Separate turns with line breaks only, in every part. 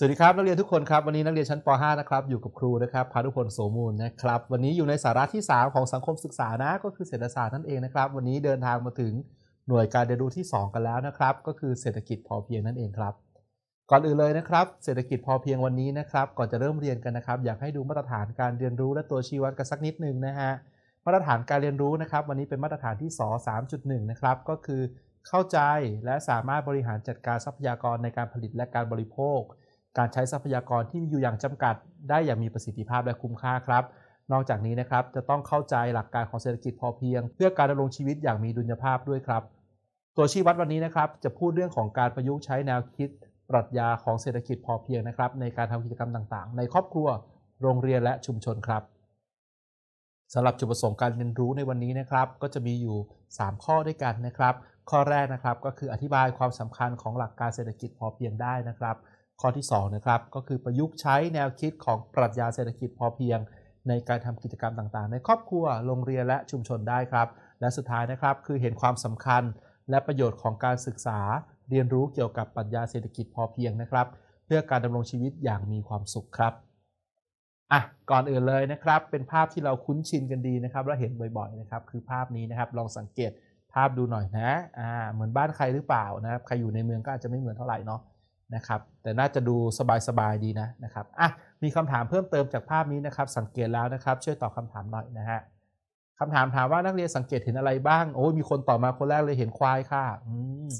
สวัสดีครับนักเรียนทุกคนครับวันนี้นักเรียนชั้นป .5 นะครับอยู่กับครูนะครับพานุพลโสมูลนะครับ วันนี้อยู่ในสาระที่ 3 ของสังคมศึกษานะก็คือเศรษฐศาสตร์นั่นเองนะครับ วันนี้เดินทางมาถึงหน่วยการเรียนรู้ที่ 2 กันแล้วนะครับก็คือเศรษฐกิจพอเพียงนั่นเองครับ ก่อนอื่นเลยนะครับเศรษฐกิจพอเพียงวันนี้นะครับ ก่อนจะเริ่มเรียนกันนะครับ อยากให้ดูมาตรฐานการเรียนรู้และตัวชี้วัดกันสักนิดหนึ่งนะฮะมาตรฐานการเรียนรู้นะครับ วันนี้เป็นมาตรฐานที่ส3.1นะครับก็คือเข้าใจและสามารถบริหารจัดการทรัพยากรในการผลิตและการบริโภคการใช้ทรัพยากรที่มีอยู่อย่างจำกัด ได้อย่างมีประสิทธิภาพและคุ้มค่าครับ นอกจากนี้นะครับจะต้องเข้าใจหลักการของเศรษฐกิจพอเพียง เพื่อการดำรงชีวิตอย่างมีดุลยภาพด้วยครับ ตัวชี้วัดวันนี้นะครับจะพูดเรื่องของการประยุกต์ใช้แนวคิดปรัชญาของเศรษฐกิจพอเพียงนะครับ ในการทำกิจกรรมต่าง ๆ ในครอบครัวโรงเรียนและชุมชนครับสำหรับจุดประสงค์การเรียนรู้ในวันนี้นะครับ ก็จะมีอยู่ 3 ข้อด้วยกันนะครับ ข้อแรกนะครับก็คืออธิบายความสำคัญของหลักการเศรษฐกิจพอเพียงได้นะครับข้อที่2นะครับก็คือประยุกต์ใช้แนวคิดของปรัชญาเศรษฐกิจพอเพียงในการทำกิจกรรมต่างๆในครอบครัว โรงเรียนและชุมชนได้ครับ และสุดท้ายนะครับคือเห็นความสำคัญและประโยชน์ของการศึกษาเรียนรู้เกี่ยวกับปรัชญาเศรษฐกิจพอเพียงนะครับ เพื่อการดำรงชีวิตอย่างมีความสุขครับอ่ะก่อนอื่นเลยนะครับ เป็นภาพที่เราคุ้นชินกันดีนะครับและเห็นบ่อยๆนะครับคือภาพนี้นะครับลองสังเกตภาพดูหน่อยนะอ่าเหมือนบ้านใครหรือเปล่านะครับใครอยู่ในเมืองก็อาจจะไม่เหมือนเท่าไหร่เนาะนะครับแต่น่าจะดูสบายๆ ดีนะนะครับอ่ะมีคำถามเพิ่มเติมจากภาพนี้นะครับ สังเกตแล้วนะครับ ช่วยตอบคาถามหน่อยนะฮะคำถามถามว่านักเรียนสังเกตเห็นอะไรบ้างโอ้มีคนตอบมาคนแรกเลยเห็นควายค่ะอืม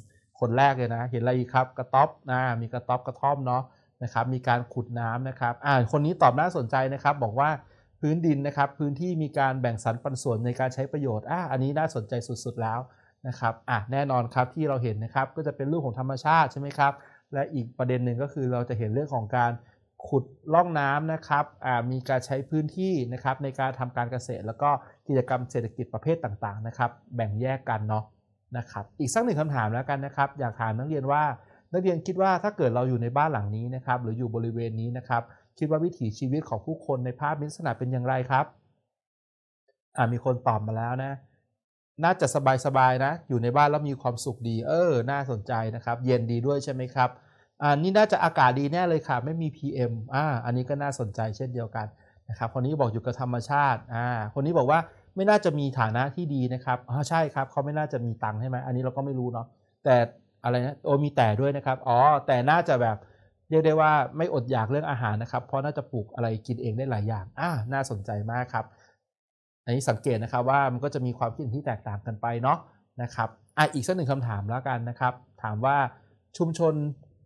คนแรกเลยนะ เห็นอะไรครับ กระต๊อบนะมีกระต๊อบกระท่อมเนาะนะครับมีการขุดน้ำนะครับ อ่าคนนี้ตอบน่าสนใจนะครับ บอกว่าพื้นดินนะครับพื้นที่มีการแบ่งสรรปันส่วนในการใช้ประโยชน์อ่าอันนี้น่าสนใจสุดๆแล้วนะครับอ่ะแน่นอนครับที่เราเห็นนะครับก็จะเป็นรูปของธรรมชาติใช่ไหมครับและอีกประเด็นหนึ่งก็คือเราจะเห็นเรื่องของการขุดล่องน้ำนะครับ มีการใช้พื้นที่นะครับ ในการทำการเกษตรแล้วก็กิจกรรมเศรษฐกิจประเภทต่างๆ นะครับ แบ่งแยกกันเนาะนะครับ อีกสักหนึ่งคำถามแล้วกันนะครับ อยากถามนักเรียนว่า นักเรียนคิดว่าถ้าเกิดเราอยู่ในบ้านหลังนี้นะครับ หรืออยู่บริเวณนี้นะครับ คิดว่าวิถีชีวิตของผู้คนในภาพลักษณะเป็นอย่างไรครับมีคนตอบมาแล้วนะน่าจะสบายๆนะ อยู่ในบ้านแล้วมีความสุขดี เออ น่าสนใจนะครับ เย็นดีด้วยใช่ไหมครับอันนี้น่าจะอากาศดีแน่เลยค่ะ ไม่มี PM อ่า อันนี้ก็น่าสนใจเช่นเดียวกันนะครับ คนนี้บอกอยู่กับธรรมชาติ อ่า คนนี้บอกว่าไม่น่าจะมีฐานะที่ดีนะครับอ๋อใช่ครับ เขาไม่น่าจะมีตังค์ใช่ไหม อันนี้เราก็ไม่รู้เนาะ แต่อะไรนะโอมีแต่ด้วยนะครับ อ๋อ แต่น่าจะแบบเรียกได้ว่าไม่อดอยากเรื่องอาหารนะครับ เพราะน่าจะปลูกอะไรกินเองได้หลายอย่าง อ่า น่าสนใจมากครับันนี้สังเกตนะครับว่ามันก็จะมีความคิดที่แตกต่างกันไปเนาะนะครับอ่ะอีกสักหนึ่งคำถามแล้วกันนะครับ ถามว่าชุมชน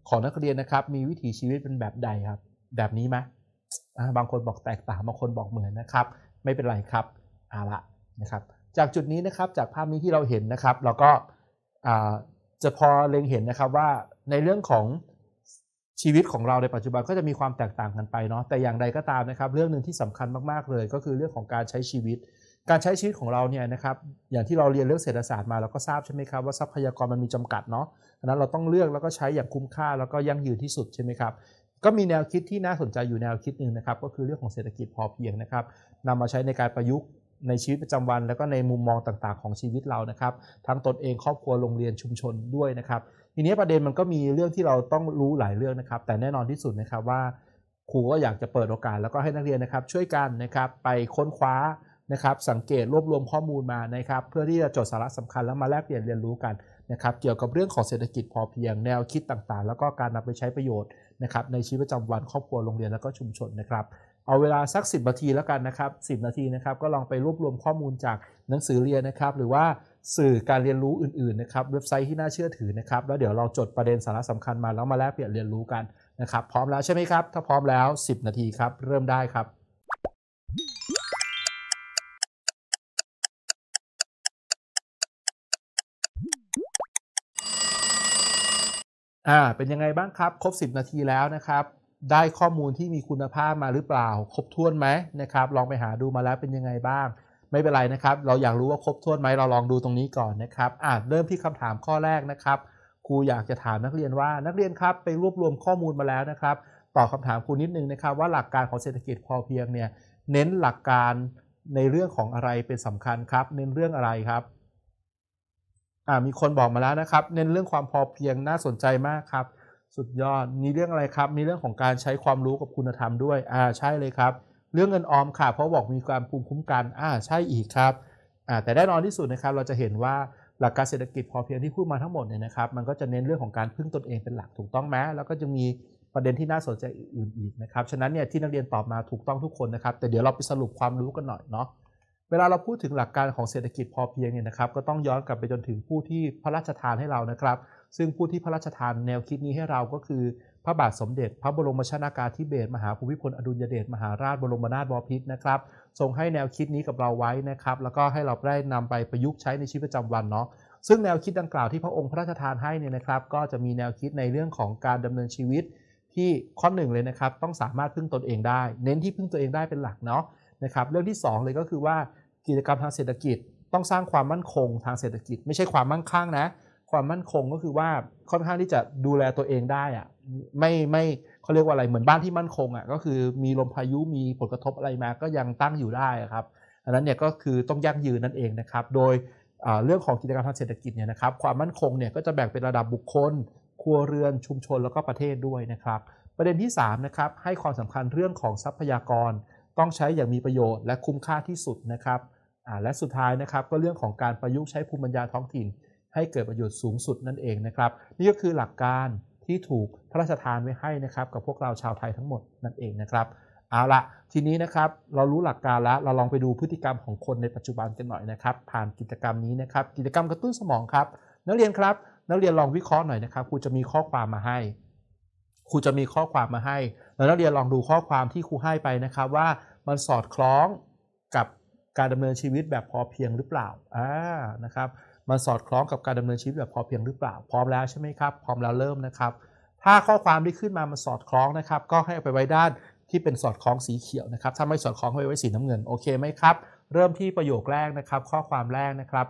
ของนักเรียนนะครับ มีวิถีชีวิตเป็นแบบใดครับ แบบนี้ไหมบางคนบอกแตกต่างบางคนบอกเหมือนนะครับ ไม่เป็นไรครับเอาละนะครับ จากจุดนี้นะครับจากภาพนี้ที่เราเห็นนะครับ เราก็จะพอเล็งเห็นนะครับว่าในเรื่องของชีวิตของเราในปัจจุบันก็จะมีความแตกต่างกันไปเนาะแต่อย่างใดก็ตามนะครับเรื่องหนึ่งที่สำคัญมากๆเลย ก็คือเรื่องของการใช้ชีวิต การใช้ชีวิตของเราเนี่ยนะครับอย่างที่เราเรียนเรื่องเศรษฐศาสตร์มาเราก็ทราบใช่ไหมครับว่าทรัพยากรมันมีจำกัดเนาะดังนั้นเราต้องเลือกแล้วก็ใช้อย่างคุ้มค่าแล้วก็ยั่งยืนที่สุดใช่ไหมครับก็มีแนวคิดที่น่าสนใจอยู่แนวคิดหนึ่งนะครับก็คือเรื่องของเศรษฐกิจพอเพียงนะครับนำมาใช้ในการประยุกต์ในชีวิตประจำวัน แล้วก็ในมุมมองต่าง ๆของชีวิตเรานะครับ ทั้งตนเองครอบครัวโรงเรียนชุมชนด้วยนะครับทีนี้ประเด็นมันก็มีเรื่องที่เราต้องรู้หลายเรื่องนะครับ แต่แน่นอนที่สุดนะครับ ว่า ครูก็อยากจะเปิดโอกาสแล้วก็ให้นักเรียนนะครับช่วยกันนะครับไปค้นคว้านะครับสังเกตรวบรวมข้อมูลมานะครับ เพื่อที่จะจดสาระสำคัญแล้วมาแลกเปลี่ยนเรียนรู้กันนะครับเกี่ยวกับเรื่องของเศรษฐกิจพอเพียงแนวคิดต่างๆ แล้วก็การนำไปใช้ประโยชน์นะครับในชีวิตประจำวันครอบครัวโรงเรียนแล้วก็ชุมชนนะครับเอาเวลาสัก 10นาทีแล้วกันนะครับ10 นาทีนะครับก็ลองไปรวบรวมข้อมูลจากหนังสือเรียนนะครับหรือว่าสื่อการเรียนรู้อื่นๆนะครับ เว็บไซต์ที่น่าเชื่อถือนะครับ แล้วเดี๋ยวเราจดประเด็นสาระสำคัญมาแล้วมาแลกเปลี่ยนเรียนรู้กันนะครับ พร้อมแล้วใช่ไหมครับ ถ้าพร้อมแล้ว 10นาทีครับ เริ่มได้ครับ อ่าเป็นยังไงบ้างครับ ครบ 10 นาทีแล้วนะครับ ได้ข้อมูลที่มีคุณภาพมาหรือเปล่าครบถ้วนไหมนะครับลองไปหาดูมาแล้วเป็นยังไงบ้างไม่เป็นไรนะครับ เราอยากรู้ว่าครบถ้วนไหมเราลองดูตรงนี้ก่อนนะครับอ่าเริ่มที่คำถามข้อแรกนะครับ ครูอยากจะถามนักเรียนว่านักเรียนครับไปรวบรวมข้อมูลมาแล้วนะครับ ตอบคาถามครูนิดนึงนะครับ ว่าหลักการของเศรษฐกิจพอเพียงเนี่ย เน้นหลักการในเรื่องของอะไรเป็นสำคัญครับ เน้นเรื่องอะไรครับอ่ามีคนบอกมาแล้วนะครับ เน้นเรื่องความพอเพียงน่าสนใจมากครับ สุดยอด มีเรื่องอะไรครับ มีเรื่องของการใช้ความรู้กับคุณธรรมด้วยอ่าใช่เลยครับเรื่องเงินออมค่ะเพราะบอกมีความภูมิคุ้มกัน อ่าใช่อีกครับอ่าแต่แน่นอนที่สุดนะครับเราจะเห็นว่าหลักการเศรษฐกิจพอเพียงที่พูดมาทั้งหมดเนี่ยนะครับมันก็จะเน้นเรื่องของการพึ่งตนเองเป็นหลักถูกต้องไหมแล้วก็จะมีประเด็นที่น่าสนใจอื่นอีกนะครับฉะนั้นเนี่ยที่นักเรียนตอบมาถูกต้องทุกคนนะครับ แต่เดี๋ยวเราไปสรุปความรู้กันหน่อยเนาะเวลาเราพูดถึงหลักการของเศรษฐกิจพอเพียงเนี่ยนะครับก็ต้องย้อนกลับไปจนถึงผู้ที่พระราชทานให้เรานะครับ ซึ่งผู้ที่พระราชทานแนวคิดนี้ให้เราก็คือพระบาทสมเด็จพระบรมชนากาธิเบศรมหาภูมิพลอดุลยเดชมหาราชบรมนาถบพิตรนะครับทรงให้แนวคิดนี้กับเราไว้นะครับ แล้วก็ให้เราได้นำไปประยุกต์ใช้ในชีวิตประจำวันเนาะซึ่งแนวคิดดังกล่าวที่พระองค์พระราชทานให้เนี่ยนะครับ ก็จะมีแนวคิดในเรื่องของการดำเนินชีวิตที่ข้อหนึ่งเลยนะครับ ต้องสามารถพึ่งตนเองได้ เน้นที่พึ่งตัวเองได้เป็นหลักเนาะนะครับ เรื่องที่ 2 เลยก็คือว่า กิจกรรมทางเศรษฐกิจ ต้องสร้างความมั่นคงทางเศรษฐกิจ ไม่ใช่ความมั่งคั่งนะความมั่นคงก็คือว่าค่อนข้างที่จะดูแลตัวเองได้อะไม่ไม่เขาเรียกว่าอะไรเหมือนบ้านที่มั่นคงอ่ะก็คือมีลมพายุมีผลกระทบอะไรมา ก็ยังตั้งอยู่ได้ครับอันนั้นเนี่ยก็คือต้องยั่งยืนนั่นเองนะครับโดยเรื่องของกิจกรรมทางเศรษฐกิจเนี่ยนะครับ ความมั่นคงเนี่ยก็จะแบ่งเป็นระดับบุคคล ครัวเรือนชุมชนแล้วก็ประเทศด้วยนะครับประเด็นที่3นะครับให้ความสำคัญเรื่องของทรัพยากรต้องใช้อย่างมีประโยชน์และคุ้มค่าที่สุดนะครับและสุดท้ายนะครับก็เรื่องของการประยุกต์ใช้ภูมิปัญญาท้องถิ่นให้เกิดประโยชน์สูงสุด นั่นเองนะครับ นี่ก็คือหลักการที่ถูกพระราชทานไว้ให้นะครับ กับพวกเราชาวไทยทั้งหมดนั่นเองนะครับเอาละทีนี้นะครับเรารู้หลักการแล้วเราลองไปดูพฤติกรรมของคนในปัจจุบันกันหน่อยนะครับ ผ่านกิจกรรมนี้นะครับ กิจกรรมกระตุ้นสมองครับนักเรียนครับนักเรียนลองวิเคราะห์หน่อยนะครับครูจะมีข้อความมาให้ครูจะมีข้อความมาให้ แล้วนักเรียนลองดูข้อความที่ครูให้ไปนะครับ ว่ามันสอดคล้องกับการดำเนินชีวิตแบบพอเพียงหรือเปล่าอ่านะครับมันสอดคล้องกับการดำเนินชีวิตแบบพอเพียงหรือเปล่า พร้อมแล้วใช่ไหมครับ พร้อมแล้วเริ่มนะครับ ถ้าข้อความที่ขึ้นมามันสอดคล้องนะครับ ก็ให้เอาไปไว้ด้านที่เป็นสอดคล้องสีเขียวนะครับ ถ้าไม่สอดคล้องไ้ไว้สีน้ำเงิน โอเคไหมครับ เริ่มที่ประโยคแรกนะครับ ข้อความแรกนะครับ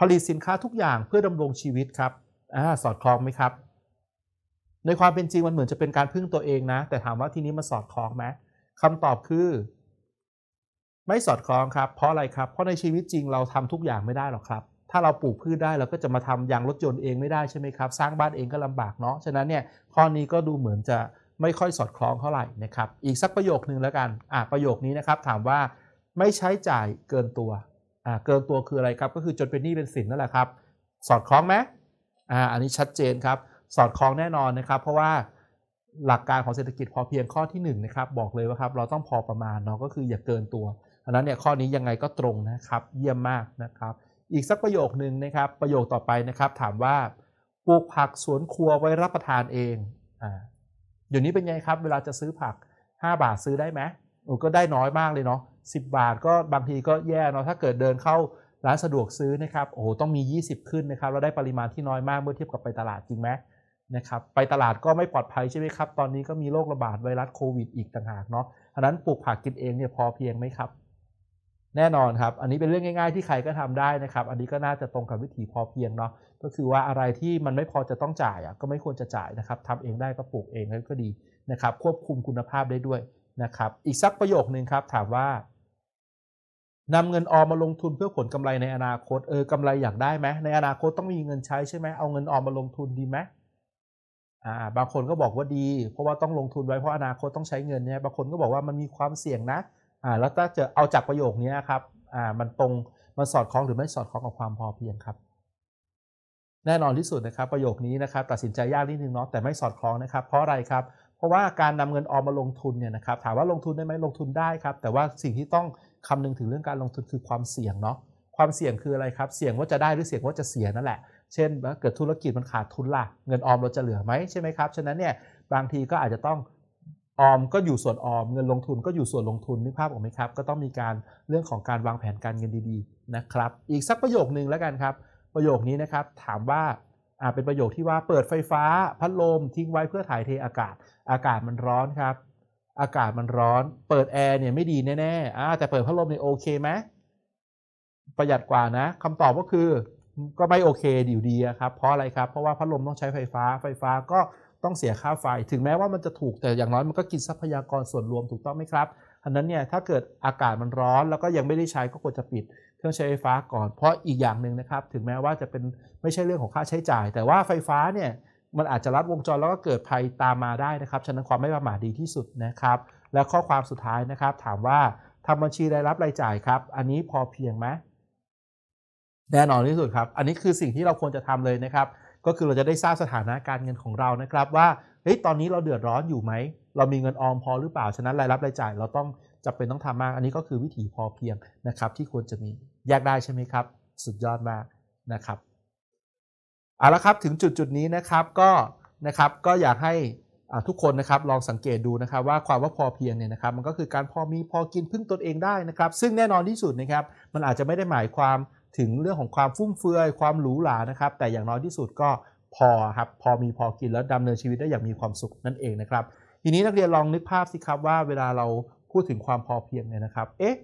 ผลิตสินค้าทุกอย่างเพื่อดำรงชีวิตครับ อ่า สอดคล้องไหมครับ ในความเป็นจริงมันเหมือนจะเป็นการพึ่งตัวเองนะ แต่ถามว่าทีนี้มันสอดคล้องไหมคำตอบคือ ไม่สอดคล้องครับ เพราะอะไรครับ เพราะในชีวิตจริงเราทำทุกอย่างไม่ได้หรอกครับถ้าเราปลูกพืชได้เราก็จะมาทำยางรถยนต์เองไม่ได้ใช่ไหมครับสร้างบ้านเองก็ลำบากเนาะฉะนั้นเนี่ยข้อนี้ก็ดูเหมือนจะไม่ค่อยสอดคล้องเท่าไหร่นะครับอีกสักประโยคนึงแล้วกันอ่าประโยคนี้นะครับ ถามว่าไม่ใช้จ่ายเกินตัวอ่าเกินตัวคืออะไรครับ ก็คือจนเป็นหนี้เป็นสินนั่นแหละครับ สอดคล้องไหมอ่าอันนี้ชัดเจนครับ สอดคล้องแน่นอนนะครับ เพราะว่าหลักการของเศรษฐกิจพอเพียงข้อที่1นนะครับบอกเลยว่าครับเราต้องพอประมาณเนาะก็คืออย่าเกินตัวอันนั้นเนี่ยข้อนี้ยังไงก็ตรงนะครับ เยี่ยมมากนะครับอีกสักประโยคหนึ่งนะครับประโยคต่อไปนะครับถามว่าปลูกผักสวนครัวไว้รับประทานเองอ่าเดี๋ยวนี้เป็นไงครับ เวลาจะซื้อผัก 5 บาทซื้อได้ไหมโอ้ก็ได้น้อยมากเลยเนาะ10 บาทก็บางทีก็แย่เนาะถ้าเกิดเดินเข้าร้านสะดวกซื้อนะครับโอ้โหต้องมี 20 ขึ้นนะครับเราได้ปริมาณที่น้อยมากเมื่อเทียบกับไปตลาดจริงไหมนะครับไปตลาดก็ไม่ปลอดภัยใช่ไหมครับตอนนี้ก็มีโรคระบาดไวรัสโควิด อีกต่างหากเนาะดังนั้นปลูกผักกินเองเนี่ยพอเพียงไหมครับแน่นอนครับ อันนี้เป็นเรื่องง่าย ๆที่ใครก็ทำได้นะครับ อันนี้ก็น่าจะตรงกับวิถีพอเพียงเนาะ ก็คือว่าอะไรที่มันไม่พอจะต้องจ่ายอ่ะ ก็ไม่ควรจะจ่ายนะครับทำเองได้ก็ปลูกเองก็ดีนะครับ ควบคุมคุณภาพได้ด้วยนะครับ อีกสักประโยคนึงครับ ถามว่านำเงินออมมาลงทุนเพื่อผลกำไรในอนาคต เออกำไรอยากได้ไหมในอนาคตต้องมีเงินใช้ใช่ไหมเอาเงินออมมาลงทุนดีไหมอ่า บางคนก็บอกว่าดี เพราะว่าต้องลงทุนไว้เพราะอนาคตต้องใช้เงินเนี่ยบางคนก็บอกว่ามันมีความเสี่ยงนะอ่าแล้วถ้าเจอเอาจากประโยคนี้นะครับ อ่ามันตรง มันสอดคล้องหรือไม่สอดคล้องกับความพอเพียงครับ แน่นอนที่สุดนะครับประโยคนี้นะครับ ตัดสินใจยากนิดนึงเนาะแต่ไม่สอดคล้องนะครับ เพราะอะไรครับเพราะว่าการนำเงินออมมาลงทุนเนี่ยนะครับถามว่าลงทุนได้ไหมลงทุนได้ครับ แต่ว่าสิ่งที่ต้องคำนึงถึงเรื่องการลงทุนคือความเสี่ยงเนาะความเสี่ยงคืออะไรครับเสี่ยงว่าจะได้หรือเสี่ยงว่าจะเสียนั่นแหละเช่น เกิดธุรกิจมันขาดทุนล่ะเงินออมเราจะเหลือไหมใช่ไหมครับฉะนั้นเนี่ยบางทีก็อาจจะต้องออมก็อยู่ส่วนออมเงินลงทุนก็อยู่ส่วนลงทุนนึกภาพออกไหมครับก็ต้องมีการเรื่องของการวางแผนการเงินดีๆนะครับ อีกสักประโยคนึงแล้วกันครับ ประโยคนี้นะครับ ถามว่าอ่าเป็นประโยคที่ว่าเปิดไฟฟ้าพัดลมทิ้งไว้เพื่อถ่ายเทอากาศ อากาศมันร้อนครับ อากาศมันร้อน เปิดแอร์เนี่ยไม่ดีแน่ๆอ่าแต่เปิดพัดลมเนี่ยโอเคไหมประหยัดกว่านะ คำตอบก็คือก็ไม่โอเคอยู่ดีครับเพราะอะไรครับเพราะว่าพัดลมต้องใช้ไฟฟ้าไฟฟ้าก็ต้องเสียค่าไฟ ถึงแม้ว่ามันจะถูกแต่อย่างน้อยมันก็กินทรัพยากรส่วนรวมถูกต้องไหมครับอันนั้นเนี่ยถ้าเกิดอากาศมันร้อน แล้วก็ยังไม่ได้ใช้ก็ควรจะปิด เครื่องใช้ไฟฟ้าก่อน เพราะอีกอย่างหนึ่งนะครับ ถึงแม้ว่าจะเป็นไม่ใช่เรื่องของค่าใช้จ่าย แต่ว่าไฟฟ้าเนี่ยมันอาจจะรัดวงจรแล้วก็เกิดภัยตามมาได้นะครับฉะนั้นความไม่ประมาทดีที่สุดนะครับ และข้อความสุดท้ายนะครับ ถามว่าทำบัญชีรายรับรายจ่ายครับ อันนี้พอเพียงไหมแน่นอนที่สุดครับ อันนี้คือสิ่งที่เราควรจะทำเลยนะครับก็คือเราจะได้ทราบสถานะการเงินของเรานะครับ ว่าเฮ้ย ตอนนี้เราเดือดร้อนอยู่ไหม เรามีเงินออมพอหรือเปล่าฉะนั้นรายรับรายจ่าย เราต้องจะเป็นต้องทำมากอันนี้ก็คือวิถีพอเพียงนะครับ ที่ควรจะมีแยกได้ใช่ไหมครับ สุดยอดมากนะครับเอาละครับถึงจุดจุดนี้นะครับก็นะครับก็อยากให้ทุกคนนะครับลองสังเกตดูนะครับว่าความว่าพอเพียงเนี่ยนะครับ มันก็คือการพอมีพอกินพึ่งตนเองได้นะครับ ซึ่งแน่นอนที่สุดนะครับ มันอาจจะไม่ได้หมายความถึงเรื่องของความฟุ่มเฟือยความหรูหรานะครับ แต่อย่างน้อยที่สุดก็พอครับพอมีพอกิน แล้วดำเนินชีวิตได้อย่างมีความสุขนั่นเองนะครับ ทีนี้นักเรียนลองนึกภาพสิครับว่า เวลาเราพูดถึงความพอเพียงเนี่ยนะครับ เอ๊ะ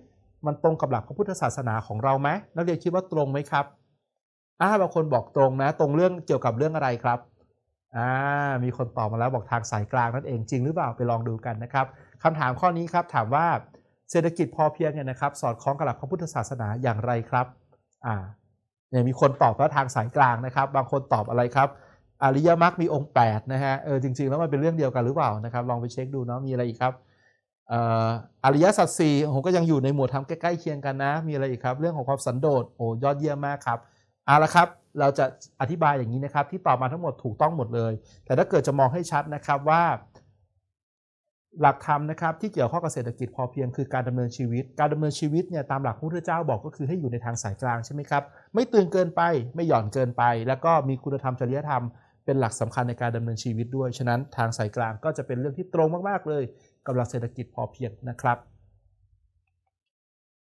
มันตรงกับหลักพระพุทธศาสนาของเราไหมนักเรียนคิดว่าตรงไหมครับอ่าบางคนบอกตรงนะ ตรงเรื่องเกี่ยวกับเรื่องอะไรครับอ่ามีคนตอบมาแล้วบอกทางสายกลางนั่นเอง จริงหรือเปล่าไปลองดูกันนะครับคำถามข้อนี้ครับ ถามว่าเศรษฐกิจพอเพียงเนี่ยนะครับ สอดคล้องกับหลักพระพุทธศาสนาอย่างไรครับ่าเนี่ยมีคนตอบว่าทางสายกลางนะครับ บางคนตอบอะไรครับอริยมรรคมีองค์8นะฮะเออจริงๆแล้วมันเป็นเรื่องเดียวกันหรือเปล่านะครับลองไปเช็คดูเนาะมีอะไรอีกครับอริยสัจสี่ผมก็ยังอยู่ในหมวดทำใกล้ๆเคียงกันนะ มีอะไรอีกครับ เรื่องของความสันโดษโอ้ยอดเยี่ยมมากครับเอาละครับเราจะอธิบายอย่างนี้นะครับ ที่ตอบมาทั้งหมดถูกต้องหมดเลย แต่ถ้าเกิดจะมองให้ชัดนะครับว่าหลักธรรมนะครับที่เกี่ยวข้องกับเศรษฐกิจ พอเพียงคือการดำเนินชีวิต การดำเนินชีวิตเนี่ยตามหลักพระพุทธเจ้าบอกก็คือให้อยู่ในทางสายกลางใช่ไหมครับไม่ตึงเกินไปไม่หย่อนเกินไป แล้วก็มีคุณธรรมจริยธรรม เป็นหลักสำคัญในการดำเนินชีวิตด้วย ฉะนั้นทางสายกลางก็จะเป็นเรื่องที่ตรงมาก ๆ เลยกับหลักเศรษฐกิจพอเพียงนะครับ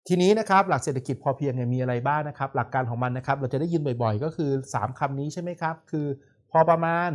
ทีนี้นะครับหลักเศรษฐกิจพอเพียงเนี่ยมีอะไรบ้างนะครับ หลักการของมันนะครับเราจะได้ยินบ่อย ๆ ก็คือ 3 คำนี้ใช่ไหมครับคือพอประมาณ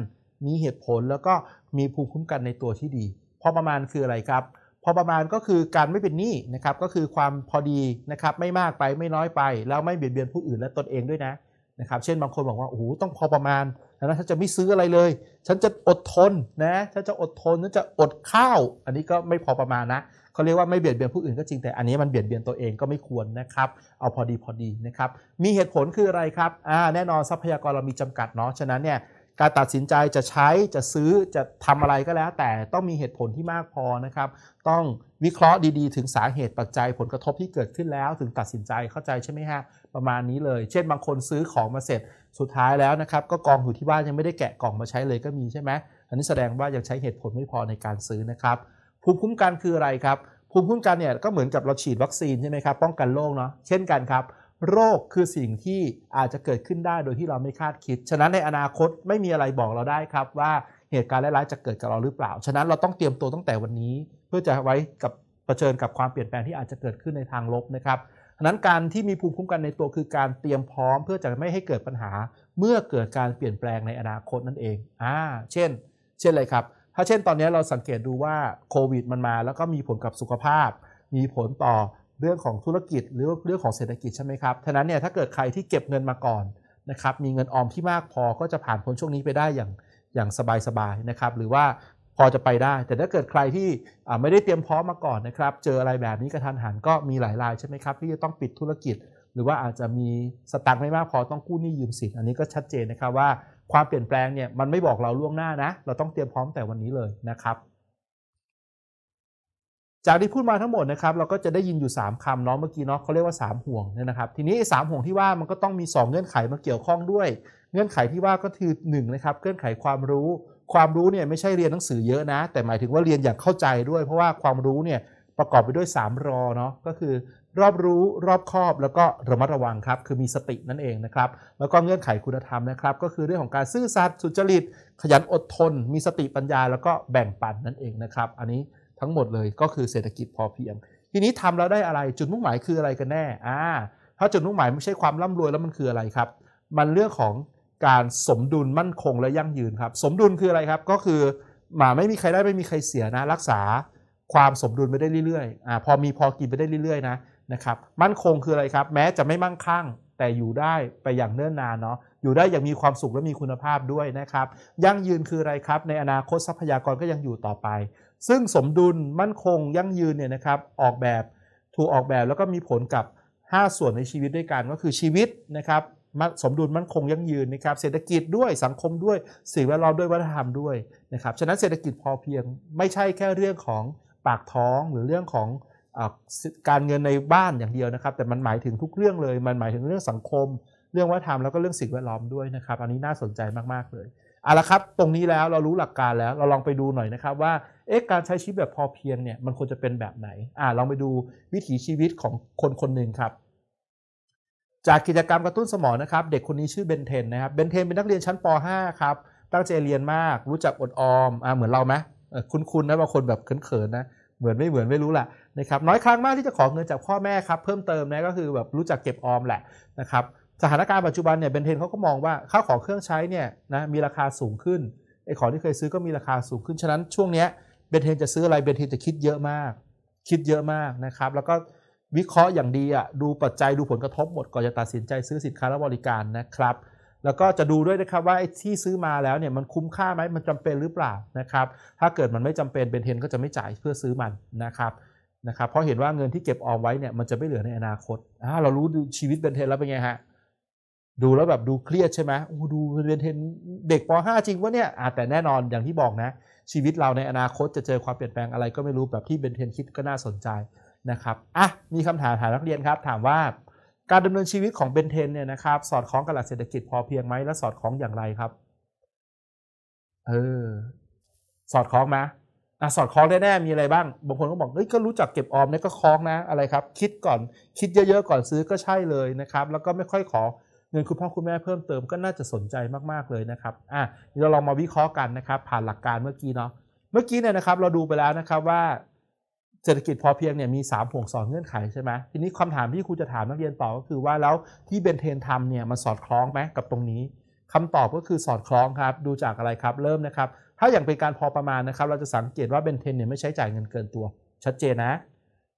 มีเหตุผลแล้วก็มีภูมิคุ้มกันในตัวที่ดีพอประมาณคืออะไรครับ พอประมาณก็คือการไม่เป็นหนี้นะครับ ก็คือความพอดีนะครับไม่มากไปไม่น้อยไป แล้วไม่เบียดเบียนผู้อื่นและตนเองด้วยนะนะครับ เช่นบางคนบอกว่าโอ้โหต้องพอประมาณนะฉันจะไม่ซื้ออะไรเลย ฉันจะอดทนนะฉันจะอดทนฉันจะอดข้าว อันนี้ก็ไม่พอประมาณนะเขาเรียกว่าไม่เบียดเบียนผู้อื่นก็จริง แต่อันนี้มันเบียดเบียนตัวเองก็ไม่ควรนะครับเอาพอดีพอดีนะครับมีเหตุผลคืออะไรครับอ่าแน่นอนทรัพยากรเรามีจำกัดเนาะฉะนั้นเนี่ยการตัดสินใจจะใช้จะซื้อจะทำอะไรก็แล้ว แต่ต้องมีเหตุผลที่มากพอนะครับ ต้องวิเคราะห์ดีๆ ถึงสาเหตุปัจจัยผลกระทบที่เกิดขึ้นแล้ว ถึงตัดสินใจเข้าใจใช่ไหมฮะประมาณนี้เลย เช่นบางคนซื้อของมาเสร็จสุดท้ายแล้วนะครับก็กองอยู่ที่บ้านยังไม่ได้แกะกล่องมาใช้เลยก็มีใช่ไหมอันนี้แสดงว่ายังใช้เหตุผลไม่พอในการซื้อนะครับภูมิคุ้มกันคืออะไรครับภูมิคุ้มกันเนี่ยก็เหมือนกับเราฉีดวัคซีนใช่ไหมครับป้องกันโรคเนาะเช่นกันครับโรคคือสิ่งที่อาจจะเกิดขึ้นได้โดยที่เราไม่คาดคิด ฉะนั้นในอนาคตไม่มีอะไรบอกเราได้ครับ ว่าเหตุการณ์ร้ายๆจะเกิดกับเราหรือเปล่า ฉะนั้นเราต้องเตรียมตัวตั้งแต่วันนี้ เพื่อจะไว้กับเผชิญกับความเปลี่ยนแปลงที่อาจจะเกิดขึ้นในทางลบนะครับ ฉะนั้นการที่มีภูมิคุ้มกันในตัวคือการเตรียมพร้อม เพื่อจะไม่ให้เกิดปัญหาเมื่อเกิดการเปลี่ยนแปลงในอนาคตนั่นเองอ่าเช่น เช่นอะไรครับถ้าเช่นตอนนี้เราสังเกตดูว่าโควิดมันมา แล้วก็มีผลกับสุขภาพ มีผลต่อเรื่องของธุรกิจ หรือเรื่องของเศรษฐกิจใช่ไหมครับัะนั้นเนี่ยถ้าเกิดใครที่เก็บเงินมาก่อนนะครับ มีเงินออมที่มากพอก็จะผ่านพ้นช่วงนี้ไปได้อย่างอย่างสบายๆนะครับ หรือว่าพอจะไปได้ แต่ถ้าเกิดใครที่ไม่ได้เตรียมพร้อมมาก่อนนะครับ เจออะไรแบบนี้กระทันหันก็มีหลายรายใช่ไหมครับที่จะต้องปิดธุรกิจ หรือว่าอาจจะมีสตังค์ไม่มากพอต้องกู้หนี้ยืมสินอันนี้ก็ชัดเจนนะครับ ว่าความเปลี่ยนแปลงเนี่ยมันไม่บอกเราล่วงหน้านะ เราต้องเตรียมพร้อมแต่วันนี้เลยนะครับจากที่พูดมาทั้งหมดนะครับเราก็จะได้ยินอยู่ 3คำเนาะเมื่อกี้เนาะเขาเรียกว่า3ห่วงเนี่ยนะครับทีนี้ 3 ห่วงที่ว่ามันก็ต้องมี 2 เงื่อนไขมาเกี่ยวข้องด้วย เงื่อนไขที่ว่าก็คือ1นะครับเงื่อนไขความรู้ ความรู้เนี่ยไม่ใช่เรียนหนังสือเยอะนะ แต่หมายถึงว่าเรียนอย่างเข้าใจด้วย เพราะว่าความรู้เนี่ยประกอบไปด้วย3รอเนาะก็คือ รอบรู้รอบครอบ แล้วก็ระมัดระวังครับคือมีสตินั่นเองนะครับแล้วก็เงื่อนไขคุณธรรมนะครับ ก็คือเรื่องของการซื่อสัตย์ สุจริต ขยันอดทน มีสติปัญญา แล้วก็แบ่งปันนั่นเองนะครับ อันนี้ทั้งหมดเลย ก็คือเศรษฐกิจพอเพียง ทีนี้ทำแล้วได้อะไรจุดมุ่งหมายคืออะไรกันแน่อ่าถ้าจุดมุ่งหมายไม่ใช่ความร่ำรวยแล้วมันคืออะไรครับ มันเรื่องของการสมดุลมั่นคงและยั่งยืนครับสมดุลคืออะไรครับก็คือหมาไม่มีใครได้ไม่มีใครเสียนะ รักษาความสมดุลไปได้เรื่อยๆอ่าพอมีพอกินไปได้เรื่อยๆนะนะครับมั่นคงคืออะไรครับ แม้จะไม่มั่งคั่ง แต่อยู่ได้ไปอย่างเนิ่นนานเนาะอยู่ได้อย่างมีความสุขและมีคุณภาพด้วยนะครับยั่งยืนคืออะไรครับ ในอนาคตทรัพยากรก็ยังอยู่ต่อไปซึ่งสมดุลมั่นคงยั่งยืนเนี่ยนะครับออกแบบถูกออกแบบแล้วก็มีผลกับ 5 ส่วนในชีวิตด้วยกันก็คือชีวิตนะครับสมดุลมั่นคงยั่งยืนนะครับเศรษฐกิจด้วยสังคมด้วยสิ่งแวดล้อมด้วยวัฒนธรรมด้วยนะครับฉะนั้นเศรษฐกิจพอเพียงไม่ใช่แค่เรื่องของปากท้องหรือเรื่องของอการเงินในบ้านอย่างเดียวนะครับแต่มันหมายถึงทุกเรื่องเลย มันหมายถึงเรื่องสังคม เรื่องวัฒนธรรมแล้วก็เรื่องสิ่งแวดล้อมด้วยนะครับอันนี้น่าสนใจมากๆเลยเอาละครับตรงนี้แล้วเรารู้หลักการแล้วเราลองไปดูหน่อยนะครับว่าเอ๊ะการใช้ชีวิตแบบพอเพียงเนี่ยมันควรจะเป็นแบบไหนอ่าลองไปดูวิถีชีวิตของคนคนหนึ่งครับ จากกิจกรรมกระตุ้นสมองนะครับ เด็กคนนี้ชื่อเบนเทนนะครับเบนเทน เป็นนักเรียนชั้นป .5 ครับตั้งใจเรียนมาก รู้จักอดออมอ่าเหมือนเราไหมคุ้นๆนะบางคนแบบเขินๆนะ เหมือนไม่เหมือนไม่รู้แหละนะครับน้อยครั้งมากที่จะขอเงินจากพ่อแม่ครับ เพิ่มเติมนะก็คือแบบรู้จักเก็บออมแหละนะครับสถานการณ์ปัจจุบันเนี่ยเบนเทนเขาก็มองว่าข้าวของเครื่องใช้เนี่ยนะมีราคาสูงขึ้นไอ้ของที่เคยซื้อก็มีราคาสูงขึ้นฉะนั้นช่วงเนี้ยเบนเทนจะซื้ออะไรเบนเทนจะคิดเยอะมาก คิดเยอะมากนะครับแล้วก็วิเคราะห์อย่างดีอ่ะดูปัจจัยดูผลกระทบหมดก่อนจะตัดสินใจซื้อสินค้าและบริการนะครับ แล้วก็จะดูด้วยนะครับว่าไอ้ที่ซื้อมาแล้วเนี่ยมันคุ้มค่าไหมมันจำเป็นหรือเปล่านะครับถ้าเกิดมันไม่จำเป็นเบนเทนก็จะไม่จ่ายเพื่อซื้อมันนะครับนะครับเพราะเห็นว่าเงินที่เก็บออมไว้เนี่ยมันจะไม่เหลือในอนาคตอ่าเรารู้ชีวิตเบนเทนแล้วเป็นไงฮะดูแล้วแบบดูเครียดใช่ไหมโอ้ดูเรียนเทน เด็กป .5 จริงวะเนี่ยอาจแต่แน่นอนอย่างที่บอกนะ ชีวิตเราในอนาคตจะเจอความเปลี่ยนแปลงอะไรก็ไม่รู้ แบบที่เบนเทนคิดก็น่าสนใจนะครับ อ่ะ มีคำถามถามนักเรียนครับ ถามว่าการดำเนินชีวิตของเบนเทนเนี่ยนะครับ สอดคล้องกับหลักเศรษฐกิจพอเพียงไหมและสอดคล้องอย่างไรครับเออสอดคล้องไหมอ่ะสอดคล้องแน่ๆมีอะไรบ้างบางคนก็บอกเฮ้ยก็รู้จักเก็บออมเนี่ยก็คล้องนะอะไรครับ คิดก่อนคิดเยอะๆก่อนซื้อก็ใช่เลยนะครับ แล้วก็ไม่ค่อยของินคุณพ่อคุณแม่เพิ่มเติมก็น่าจะสนใจมากๆเลยนะครับ อ่ะเราลองมาวิเคราะห์กันนะครับ ผ่านหลักการเมื่อกี้เนาะเมื่อกี้เนี่ยนะครับ เราดูไปแล้วนะครับว่าเศรษฐกิจพอเพียงเนี่ยมี3ห่วงสอนเงื่อนไขใช่ไหมทีนี้คำถามที่ครูจะถามนักเรียนต่อก็คือว่าแล้วที่เบนเทนทำเนี่ยมันสอดคล้องไหมกับตรงนี้ คำตอบก็คือสอดคล้องครับ ดูจากอะไรครับ เริ่มนะครับ ถ้าอย่างเป็นการพอประมาณนะครับ เราจะสังเกตว่าเบนเทนเนี่ยไม่ใช้จ่ายเงินเกินตัว ชัดเจนนะ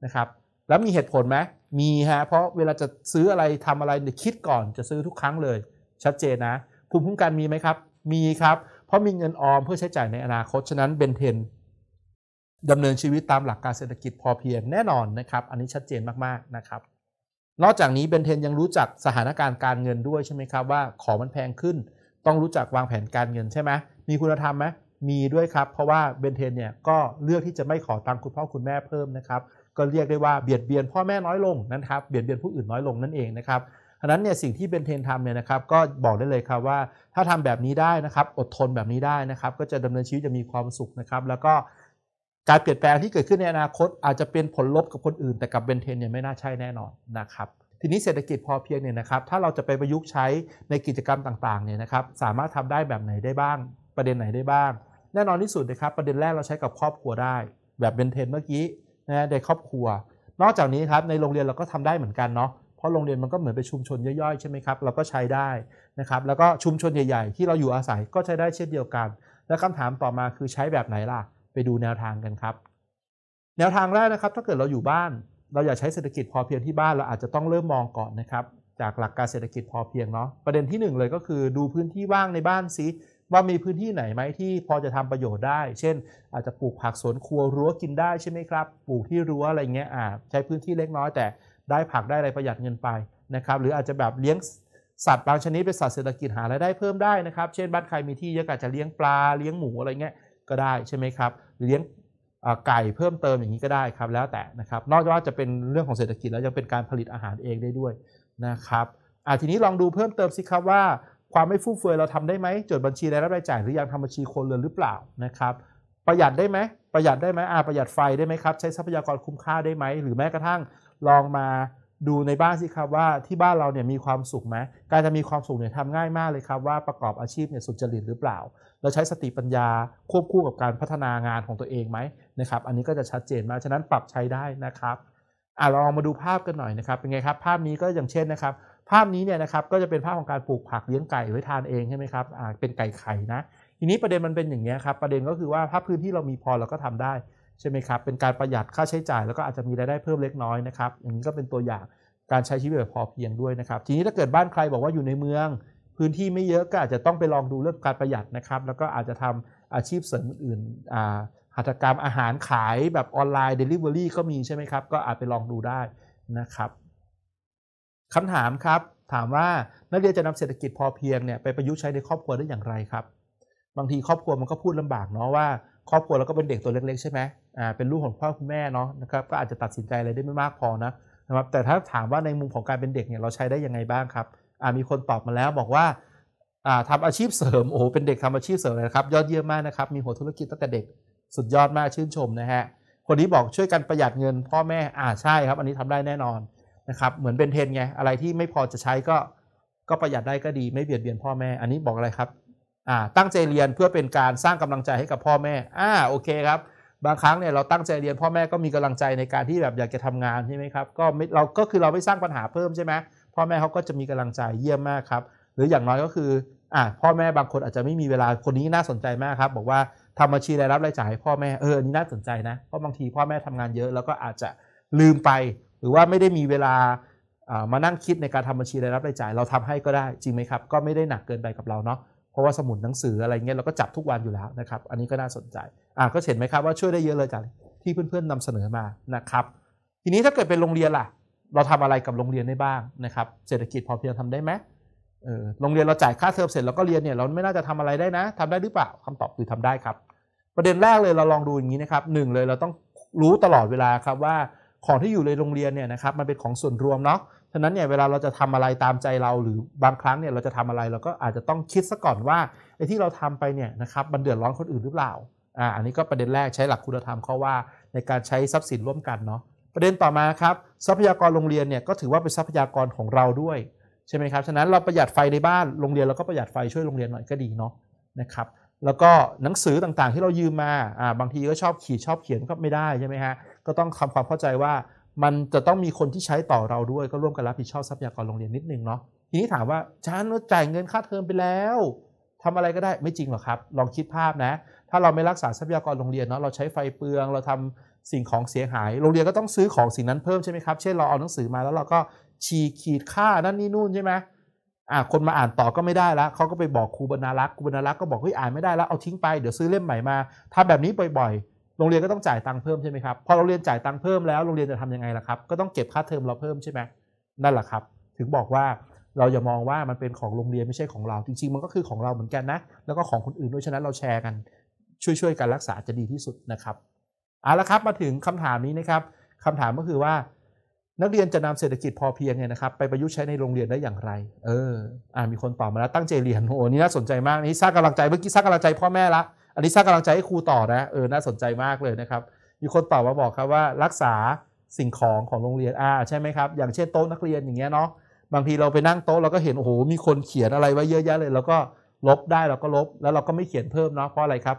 นะครับแล้วมีเหตุผลไหม มีฮะ เพราะเวลาจะซื้ออะไรทำอะไรคิดก่อนจะซื้อทุกครั้งเลย ชัดเจนนะ ภูมิคุ้มกันมีไหมครับ มีครับ เพราะมีเงินออมเพื่อใช้จ่ายในอนาคต ฉะนั้นเบนเทนดำเนินชีวิตตามหลักการเศรษฐกิจพอเพียงแน่นอนนะครับ อันนี้ชัดเจนมากๆนะครับ นอกจากนี้เบนเทนยังรู้จักสถานการณ์การเงินด้วยใช่ไหมครับ ว่าของมันแพงขึ้น ต้องรู้จักวางแผนการเงินใช่ไหม มีคุณธรรมไหมมีด้วยครับ เพราะว่าเบนเทนเนี่ยก็เลือกที่จะไม่ขอตังค์คุณพ่อคุณแม่เพิ่มนะครับก็เรียกได้ว่าเบียดเบียนพ่อแม่น้อยลงนันครับเบียดเบียนผู้อื่นน้อยลงนั่นเองนะครับฉะนั้นเนี่ยสิ่งที่เบนเทนทำเนี่ยนะครับก็บอกได้เลยครับว่า ถ้าทำแบบนี้ได้นะครับอดทนแบบนี้ได้นะครับก็จะดำเนินชีวิตจะมีความสุขนะครับแล้วก็การเปลี่ยนแปลงที่เกิดขึ้นในอนาคตอาจจะเป็นผลลบกับคนอื่นแต่กับเบนเทนเนี่ยไม่น่าใช่แน่นอนนะครับทีนี้เศรษฐกิจพอเพียงเนี่ยนะครับถ้าเราจะไปประยุกต์ใช้ในกิจกรรมต่างๆเนี่ยนะครับสามารถทำได้แบบไหนได้บ้าง ประเด็นไหนได้บ้าง แน่นอนที่สุดนะครับประเด็นแรกเราใช้กับครอบครัวได้ แบบเบนเทนเมื่อกี้นะในครอบครัว นอกจากนี้ครับในโรงเรียนเราก็ทำได้เหมือนกันเนาะ เพราะโรงเรียนมันก็เหมือนเป็นชุมชนย่อยๆใช่ไหมครับเราก็ใช้ได้นะครับแล้วก็ชุมชนใหญ่ๆ ที่เราอยู่อาศัยก็ใช้ได้เช่นเดียวกัน และคำถามต่อมาคือใช้แบบไหนล่ะ ไปดูแนวทางกันครับ แนวทางแรกนะครับถ้าเกิดเราอยู่บ้าน เราอยากใช้เศรษฐกิจพอเพียงที่บ้านเราอาจจะต้องเริ่มมองก่อนนะครับจากหลักการเศรษฐกิจพอเพียงเนาะประเด็นที่1เลยก็คือดูพื้นที่ว่างในบ้านซิว่ามีพื้นที่ไหนไหมที่พอจะทำประโยชน์ได้ เช่นอาจจะปลูกผักสวนครัวรั้วกินได้ใช่ไหมครับ ปลูกที่รั้วอะไรเงี้ยอ่าใช้พื้นที่เล็กน้อยแต่ได้ผักได้อะไรประหยัดเงินไปนะครับ หรืออาจจะแบบเลี้ยงสัตว์บางชนิดเป็นสัตว์เศรษฐกิจหารายได้เพิ่มได้นะครับ เช่น บ้านใครมีที่เยอะก็จะเลี้ยงปลาเลี้ยงหมูอะไรเงี้ยก็ได้ใช่ไหมครับ เลี้ยงไก่เพิ่มเติมอย่างนี้ก็ได้ครับแล้วแต่นะครับ นอกจากว่าจะเป็นเรื่องของเศรษฐกิจแล้วยังเป็นการผลิตอาหารเองได้ด้วยนะครับทีนี้ลองดูเพิ่มเติมสิครับว่าความไม่ฟุ่มเฟือยเราทำได้ไหมจดบัญชีรายรับรายจ่ายหรือยังทำบัญชีคนเรือนหรือเปล่านะครับ ประหยัดได้ไหมประหยัดได้ไหมอาประหยัดไฟได้ไหมครับใช้ทรัพยากรคุ้มค่าได้ไหม หรือแม้กระทั่งลองมาดูในบ้านสิครับว่าที่บ้านเราเนี่ยมีความสุขไหมการจะมีความสุขเนี่ยทำง่ายมากเลยครับว่าประกอบอาชีพเนี่ยสุจริตหรือเปล่า เราใช้สติปัญญา ควบคู่กับการพัฒนางานของตัวเองไหมนะครับ อันนี้ก็จะชัดเจนมากฉะนั้นปรับใช้ได้นะครับอ่าลองมาดูภาพกันหน่อยนะครับเป็นไงครับ ภาพนี้ก็อย่างเช่นนะครับภาพนี้เนี่ยนะครับก็จะเป็นภาพของการปลูกผักเลี้ยงไก่ไว้ทานเองใช่ไหมครับเป็นไก่ไข่นะทีนี้ประเด็นมันเป็นอย่างนี้ครับประเด็นก็คือว่าถ้าพื้นที่เรามีพอเราก็ทำได้ ใช่ไหมครับ เป็นการประหยัดค่าใช้จ่าย แล้วก็อาจจะมีรายได้เพิ่มเล็กน้อยนะครับอย่างนี้ก็เป็นตัวอย่างการใช้ชีวิตแบบพอเพียงด้วยนะครับ ทีนี้ถ้าเกิดบ้านใครบอกว่าอยู่ในเมือง พื้นที่ไม่เยอะก็อาจจะต้องไปลองดูเรื่องการประหยัดนะครับ แล้วก็อาจจะทำอาชีพเสริมอื่นหัตถกรรมอาหารขายแบบออนไลน์เดลิเวอรี่ก็มีใช่ไหมครับก็อาจไปลองดูได้นะครับคำถามครับถามว่านักเรียนจะนำเศรษฐกิจพอเพียงเนี่ยไปประยุกต์ใช้ในครอบครัวได้อย่างไรครับ บางทีครอบครัวมันก็พูดลำบากเนาะว่าครอบครัวเราก็เป็นเด็กตัวเล็กๆใช่ไหมอ่าเป็นลูกของพ่อคุณแม่เนาะนะครับก็อาจจะตัดสินใจอะไรได้ไม่มากพอนะนะครับแต่ถ้าถามว่าในมุมของการเป็นเด็กเนี่ยเราใช้ได้ยังไงบ้างครับอ่ามีคนตอบมาแล้วบอกว่าอ่าทำอาชีพเสริมโอ้เป็นเด็กทำอาชีพเสริมเลยครับยอดเยี่ยมมากนะครับมีหัวธุรกิจตั้งแต่เด็กสุดยอดมากชื่นชมนะฮะคนนี้บอกช่วยกันประหยัดเงินพ่อแม่อ่าใช่ครับอันนี้ทำได้แน่นอนนะครับเหมือนเป็นเทนไงอะไรที่ไม่พอจะใช้ก็ก็ประหยัดได้ก็ดี ไม่เบียดเบียนพ่อแม่ อันนี้บอกอะไรครับอ่าตั้งใจเรียนเพื่อเป็นการสร้างกำลังใจให้กับพ่อแม่อ่าโอเคครับบางครั้งเนี่ยเราตั้งใจเรียนพ่อแม่ก็มีกำลังใจในการที่แบบอยากจะทำงานใช่ไหมครับ ก็เราก็คือเราไม่สร้างปัญหาเพิ่มใช่ไหมพ่อแม่เขาก็จะมีกำลังใจเยี่ยมมากครับหรืออย่างน้อยก็คืออ่าพ่อแม่บางคนอาจจะไม่มีเวลาคนนี้น่าสนใจมากครับบอกว่าทำบัญชีรายรับรายจ่ายให้พ่อแม่เออนี่น่าสนใจนะเพราะบางทีพ่อแม่ทำงานเยอะ แล้วก็อาจจะลืมไปหรือว่าไม่ได้มีเวลามานั่งคิดในการทำบัญชีรายรับรายจ่าย เราทำให้ก็ได้จริงไหมครับ ก็ไม่ได้หนักเกินไปกับเราเนาะเพราะว่าสมุดหนังสืออะไรเงี้ยเราก็จับทุกวันอยู่แล้วนะครับ อันนี้ก็น่าสนใจอ่ะก็เห็นไหมครับว่าช่วยได้เยอะเลยจากที่เพื่อนๆนำเสนอมานะครับ ทีนี้ถ้าเกิดเป็นโรงเรียนล่ะ เราทำอะไรกับโรงเรียนได้บ้างนะครับ เศรษฐกิจพอเพียงทำได้ไหมโรงเรียนเราจ่ายค่าเทอมเสร็จเราก็เรียนเนี่ยเราไม่น่าจะทำอะไรได้นะ ทำได้หรือเปล่าคำตอบคือทำได้ครับ ประเด็นแรกเลยเราลองดูอย่างนี้นะครับหนึ่งเลยเราต้องรู้ตลอดเวลาครับว่าของที่อยู่ในโรงเรียนเนี่ยนะครับมันเป็นของส่วนรวมเนาะฉะนั้นเนี่ยเวลาเราจะทำอะไรตามใจเรา หรือบางครั้งเนี่ยเราจะทำอะไรเราก็อาจจะต้องคิดซะก่อนว่าไอ้ที่เราทำไปเนี่ยนะครับมันเดือดร้อนคนอื่นหรือเปล่าอ่า อันนี้ก็ประเด็นแรกใช้หลักคุณธรรมข้อว่าในการใช้ทรัพย์สินร่วมกันเนาะประเด็นต่อมาครับทรัพยากรโรงเรียนเนี่ยก็ถือว่าเป็นทรัพยากรของเราด้วยใช่ไหมครับฉะนั้นเราประหยัดไฟในบ้านโรงเรียน เราก็ประหยัดไฟช่วยโรงเรียนหน่อยก็ดีเนาะนะครับแล้วก็หนังสือต่างๆ ที่เรายืมมาอ่าบางทีก็ชอบขีดชอบเขียนก็ไม่ได้ใช่ไหมฮะ็ต้องทำความเข้าใจว่ามันจะต้องมีคนที่ใช้ต่อเราด้วยก็ร่วมกันรับผิดชอบทรัพยากรโรงเรียนนิดนึงเนาะทีนี้ถามว่าฉันจ่ายเงินค่าเทอมไปแล้ว ทำอะไรก็ได้ไม่จริงหรอครับ ลองคิดภาพนะ ถ้าเราไม่รักษาทรัพยากรโรงเรียนเนาะเราใช้ไฟเปลืองเราทำสิ่งของเสียหายโรงเรียนก็ต้องซื้อของสิ่งนั้นเพิ่มใช่ไหมครับเช่นเราเอาหนังสือมาแล้วเราก็ฉีกขีดค่านั่นนี่นู่นใช่ไหมอ่าคนมาอ่านต่อก็ไม่ได้ละเขาก็ไปบอกครูบรรลักษ์ครูบรรลักษ์ก็บอกเฮ้ยอ่านไม่ได้แล้วเอาทิ้งไปเดี๋ยวซื้อเล่มใหม่มาท้าแบบนี้บ่อยโรงเรียนก็ต้องจ่ายตังค์เพิ่มใช่ไหมครับพอโรงเรียนจ่ายตังค์เพิ่มแล้วโรงเรียนจะทํำยังไงล่ะครับ ก็ต้องเก็บค่าเทอมเราเพิ่มใช่ไหมนั่นแหละครับ ถึงบอกว่าเราอย่ามองว่ามันเป็นของโรงเรียนไม่ใช่ของเรา จริงๆมันก็คือของเราเหมือนกันนะแล้วก็ของคนอื่นด้วยฉะนั้นเราแชร์กัน ช่วยๆกันรักษาจะดีที่สุดนะครับเอาละครับมาถึงคำถามนี้นะครับคำถามก็คือว่า นักเรียนจะนำเศรษฐกิจพอเพียงเนี่ยนะครับ ไปประยุกต์ใช้ในโรงเรียนได้อย่างไร เออ อ่ามีคนตอบมาแล้วตั้งใจเรียนโอ้นี่น่าสนใจมากนี่สร้างกำลังใจเมื่อกี้สร้างกำลังใจพ่อแม่ละอันนี้สร้างกำลังใจให้ครูต่อนะเออน่าสนใจมากเลยนะครับ มีคนตอบมาบอกครับว่ารักษาสิ่งของของโรงเรียนอ่าใช่ไหมครับ อย่างเช่นโต๊ะนักเรียนอย่างเงี้ยเนาะบางทีเราไปนั่งโต๊ะเราก็เห็นโอ้โหมีคนเขียนอะไรไว้เยอะแยะเลย แล้วก็ลบได้เราก็ลบ แล้วเราก็ไม่เขียนเพิ่มเนาะเพราะอะไรครับ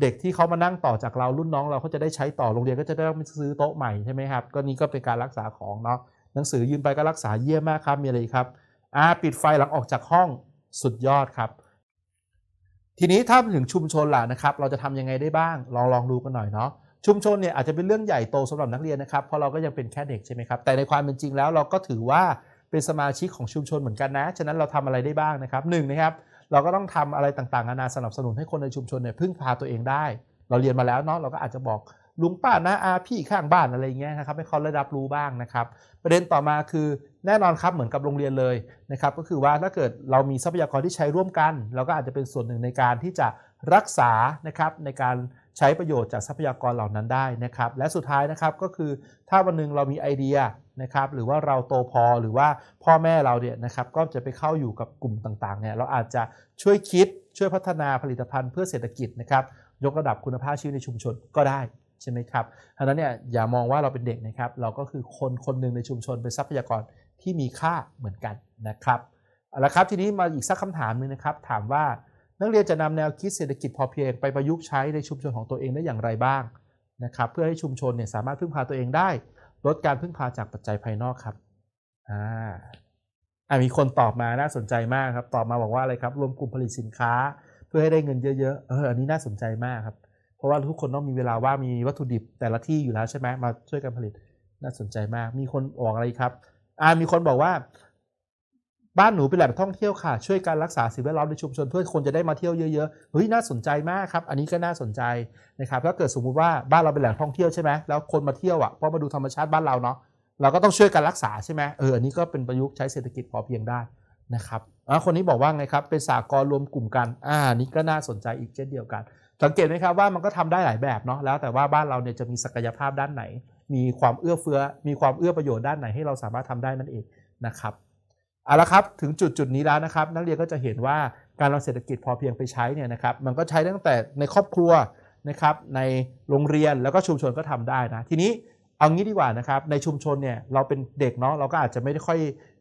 เด็กที่เขามานั่งต่อจากเรารุ่นน้อง เราเขาจะได้ใช้ต่อโรงเรียนก็จะได้ไม่ซื้อโต๊ะใหม่ใช่ไหมครับ ก็นี่ก็เป็นการรักษาของเนาะหนังสือยืนไปก็รักษาเยี่ยมมากครับมีอะไรครับอ่าปิดไฟหลังออกจากห้องสุดยอดครับทีนี้ถ้าถึงชุมชนล่ะนะครับ เราจะทำยังไงได้บ้าง ลองลองดูกันหน่อยเนาะ ชุมชนเนี่ยอาจจะเป็นเรื่องใหญ่โตสำหรับนักเรียนนะครับ เพราะเราก็ยังเป็นแค่เด็กใช่ไหมครับ แต่ในความเป็นจริงแล้วเราก็ถือว่าเป็นสมาชิกของชุมชนเหมือนกันนะ ฉะนั้น เราทำอะไรได้บ้างนะครับหนึ่งนะครับ เราก็ต้องทำอะไรต่างๆนานาสนับสนุนให้คนในชุมชนเนี่ยพึ่งพาตัวเองได้ เราเรียนมาแล้วเนาะ เราก็อาจจะบอกลุงป้านะอา พี่ข้างบ้านอะไรเงี้ยนะครับให้เขาระดับรู้บ้างนะครับ ประเด็นต่อมาคือแน่นอนครับเหมือนกับโรงเรียนเลยนะครับก็คือว่าถ้าเกิดเรามีทรัพยากรที่ใช้ร่วมกัน เราก็อาจจะเป็นส่วนหนึ่งในการที่จะรักษานะครับในการใช้ประโยชน์จากทรัพยากรเหล่านั้นได้นะครับและสุดท้ายนะครับก็คือถ้าวันนึงเรามีไอเดียนะครับหรือว่าเราโตพอหรือว่าพ่อแม่เราเนี่ยนะครับก็จะไปเข้าอยู่กับกลุ่มต่างๆเนี่ยเราอาจจะช่วยคิด ช่วยพัฒนาผลิตภัณฑ์เพื่อเศรษฐกิจนะครับยกระดับคุณภาพชีวิตในชุมชนก็ได้ใช่ไหมครับดังนั้นเนี่ยอย่ามองว่าเราเป็นเด็กนะครับ เราก็คือคนคนหนึ่งในชุมชนเป็นทรัพยากรที่มีค่าเหมือนกันนะครับเอาละครับทีนี้มาอีกสักคำถามหนึ่งนะครับถามว่านักเรียนจะนำแนวคิดเศรษฐกิจพอเพียงไปประยุกต์ใช้ในชุมชนของตัวเองได้อย่างไรบ้างนะครับเพื่อให้ชุมชนเนี่ยสามารถพึ่งพาตัวเองได้ลดการพึ่งพาจากปัจจัยภายนอกครับ อ่าอ่ามีคนตอบมาน่าสนใจมากครับตอบมาบอกว่าอะไรครับรวมกลุ่มผลิตสินค้าเพื่อให้ได้เงินเยอะๆ เอออันนี้น่าสนใจมากครับเพราะว่าทุกคนต้องมีเวลาว่ามีวัตถุดิบแต่ละที่อยู่แล้วใช่ไหมมาช่วยกันผลิตน่าสนใจมาก มีคนบอกอะไรครับอ่ามีคนบอกว่า บ้านหนูเป็นแหล่งท่องเที่ยวค่ะ ช่วยการรักษาสิ่งแวดล้อมในชุมชนเพื่อคนจะได้มาเที่ยวเยอะๆเฮ้ยน่าสนใจมากครับอันนี้ก็น่าสนใจนะครับถ้าเกิดสมมุติว่าบ้านเราเป็นแหล่งท่องเที่ยวใช่ไหมแล้วคนมาเที่ยวอ่ะเพอมาดูธรรมชาติบ้านเราเนาะเราก็ต้องช่วยกันรักษาใช่ไหมเอออันนี้ก็เป็นประยุกต์ใช้เศรษฐกิจพอเพียงได้นะครับอ่าคนนี้บอกว่าไงครับเป็นสากลรวมกลุ่มกัน อ่านี่ก็น่าสนใจอีกเช่นเดียวกันสังเกตไหมครับว่ามันก็ทำได้หลายแบบเนาะแล้วแต่ว่าบ้านเราเนี่ยจะมีศักยภาพด้านไหน มีความเอื้อเฟื้อ มีความเอื้อประโยชน์ด้านไหนให้เราสามารถทำได้นั่นเองนะครับเอาละครับถึงจุดจุดนี้แล้วนะครับนักเรียนก็จะเห็นว่าการเอาเศรษฐกิจพอเพียงไปใช้เนี่ยนะครับมันก็ใช้ตั้งแต่ในครอบครัวนะครับในโรงเรียนแล้วก็ชุมชนก็ทำได้นะทีนี้เอางี้ดีกว่านะครับในชุมชนเนี่ยเราเป็นเด็กเนาะเราก็อาจจะไม่ได้ค่อย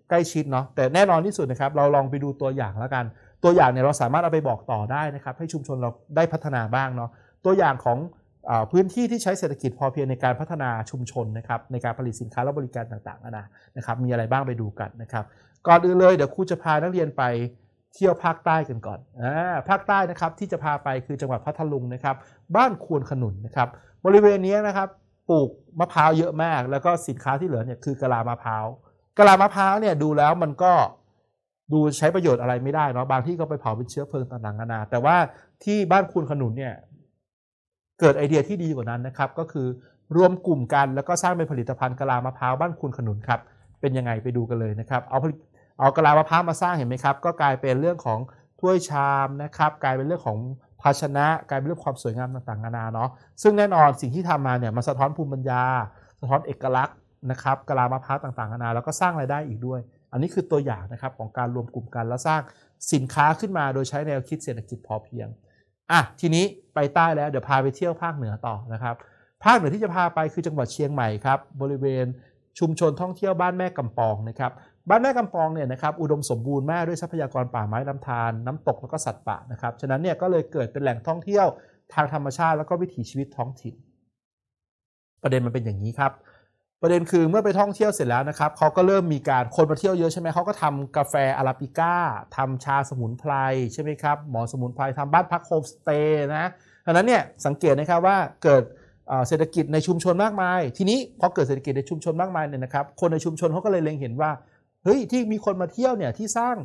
ใกล้ชิดเนาะแต่แน่นอนที่สุดนะครับเราลองไปดูตัวอย่างแล้วกันตัวอย่างเนี่ยเราสามารถเอาไปบอกต่อได้นะครับให้ชุมชนเราได้พัฒนาบ้างเนาะตัวอย่างของพื้นที่ที่ใช้เศรษฐกิจพอเพียงในการพัฒนาชุมชนนะครับในการผลิตสินค้าและบริการต่างๆนะนะครับ มีอะไรบ้างไปดูกันนะครับ ก่อนอื่นเลยเดี๋ยวครูจะพานักเรียนไปเที่ยวภาคใต้กันก่อนอภาคใต้นะครับที่จะพาไป คือจังหวัดพัทลุงนะครับบ้านควนขนุนนะครับ บริเวณนี้นะครับปลูกมะพร้าวเยอะมาก แล้วก็สินค้าที่เหลือเนี่ยคือกะลามะพร้าวกะลามะพร้าวเนี่ยดูแล้วมันก็ดูใช้ประโยชน์อะไรไม่ได้เนาะบางที่ก็ไปเผาเป็นเชื้อเพลิงต่างๆนานา แต่ว่าที่บ้านคุณขนุนเนี่ย เกิดไอเดียที่ดีกว่านั้นนะครับ ก็คือรวมกลุ่มกัน แล้วก็สร้างเป็นผลิตภัณฑ์กะลามะพร้าว บ้านคุณขนุนครับ เป็นยังไงไปดูกันเลยนะครับ เอาเอากะลามะพร้าว มาสร้างเห็นไหมครับ ก็กลายเป็นเรื่องของถ้วยชามนะครับ กลายเป็นเรื่องของภาชนะ กลายเป็นเรื่องความสวยงามต่างๆนานาเนาะซึ่งแน่นอนสิ่งที่ทำมาเนี่ยมันสะท้อนภูมิปัญญา สะท้อนเอกลักษณ์นะครับกะลามะพร้าวต่างๆนานาแล้วก็สร้างรายได้อีกด้วยอันนี้คือตัวอย่างนะครับของการรวมกลุ่มกันและสร้างสินค้าขึ้นมาโดยใช้แนวคิดเศรษฐกิจพอเพียง อ่ะทีนี้ไปใต้แล้วเดี๋ยวพาไปเที่ยวภาคเหนือต่อนะครับ ภาคเหนือที่จะพาไปคือจังหวัดเชียงใหม่ครับบริเวณชุมชนท่องเที่ยวบ้านแม่กำปองนะครับบ้านแม่กำปองเนี่ยนะครับอุดมสมบูรณ์มากด้วยทรัพยากรป่าไม้ลำธารน้ำตกแล้วก็สัตว์ป่านะครับฉะนั้นเนี่ยก็เลยเกิดเป็นแหล่งท่องเที่ยวทางธรรมชาติแล้วก็วิถีชีวิตท้องถิ่น ประเด็นมันเป็นอย่างนี้ครับประเด็นคือเมื่อไปท่องเที่ยวเสร็จแล้วนะครับเขาก็เริ่มมีการคนมาเที่ยวเยอะใช่ไหมเขาก็ทำกาแฟอาราบิก้าทำชาสมุนไพรใช่ไหมครับหมอสมุนไพรทำบ้านพักโฮมสเตย์นะดังนั้นเนี่ยสังเกตนะครับว่าเกิดเศรษฐกิจในชุมชนมากมาย ทีนี้พอเกิดเศรษฐกิจในชุมชนมากมายเนี่ยนะครับคนในชุมชนเขาก็เลยเล็งเห็นว่าเฮ้ยที่มีคนมาเที่ยวเนี่ยที่สร้าง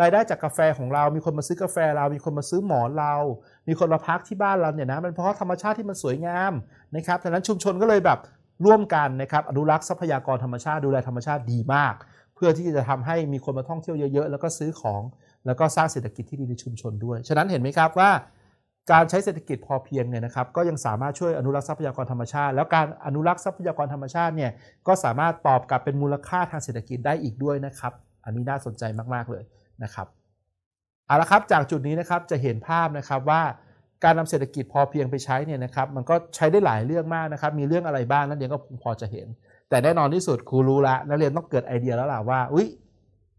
รายได้จากกาแฟของเรา มีคนมาซื้อกาแฟเรา มีคนมาซื้อหมอนเรา มีคนมาพักที่บ้านเราเนี่ยนะมันเพราะธรรมชาติที่มันสวยงามนะครับดังนั้นชุมชนก็เลยแบบร่วมกันนะครับ อนุรักษ์ทรัพยากรธรรมชาติดูแลธรรมชาติดีมาก เพื่อที่จะทำให้มีคนมาท่องเที่ยวเยอะๆแล้วก็ซื้อของแล้วก็สร้างเศรษฐกิจที่ดีในชุมชนด้วยฉะนั้นเห็นไหมครับว่า การใช้เศรษฐกิจพอเพียงเนี่ยนะครับก็ยังสามารถช่วยอนุรักษ์ทรัพยากรธรรมชาติแล้วการอนุรักษ์ทรัพยากรธรรมชาติเนี่ยก็สามารถตอบกลับเป็นมูลค่าทางเศรษฐกิจได้อีกด้วยนะครับ อันนี้น่าสนใจมากๆเลยนะครับเอาละครับ จากจุดนี้นะครับจะเห็นภาพนะครับว่าการนำเศรษฐกิจพอเพียงไปใช้เนี่ยนะครับมันก็ใช้ได้หลายเรื่องมากนะครับมีเรื่องอะไรบ้างนักเรียนก็พอจะเห็น แต่แน่นอนที่สุดครูรู้ละนักเรียนต้องเกิดไอเดียแล้วล่ะว่าอุ้ย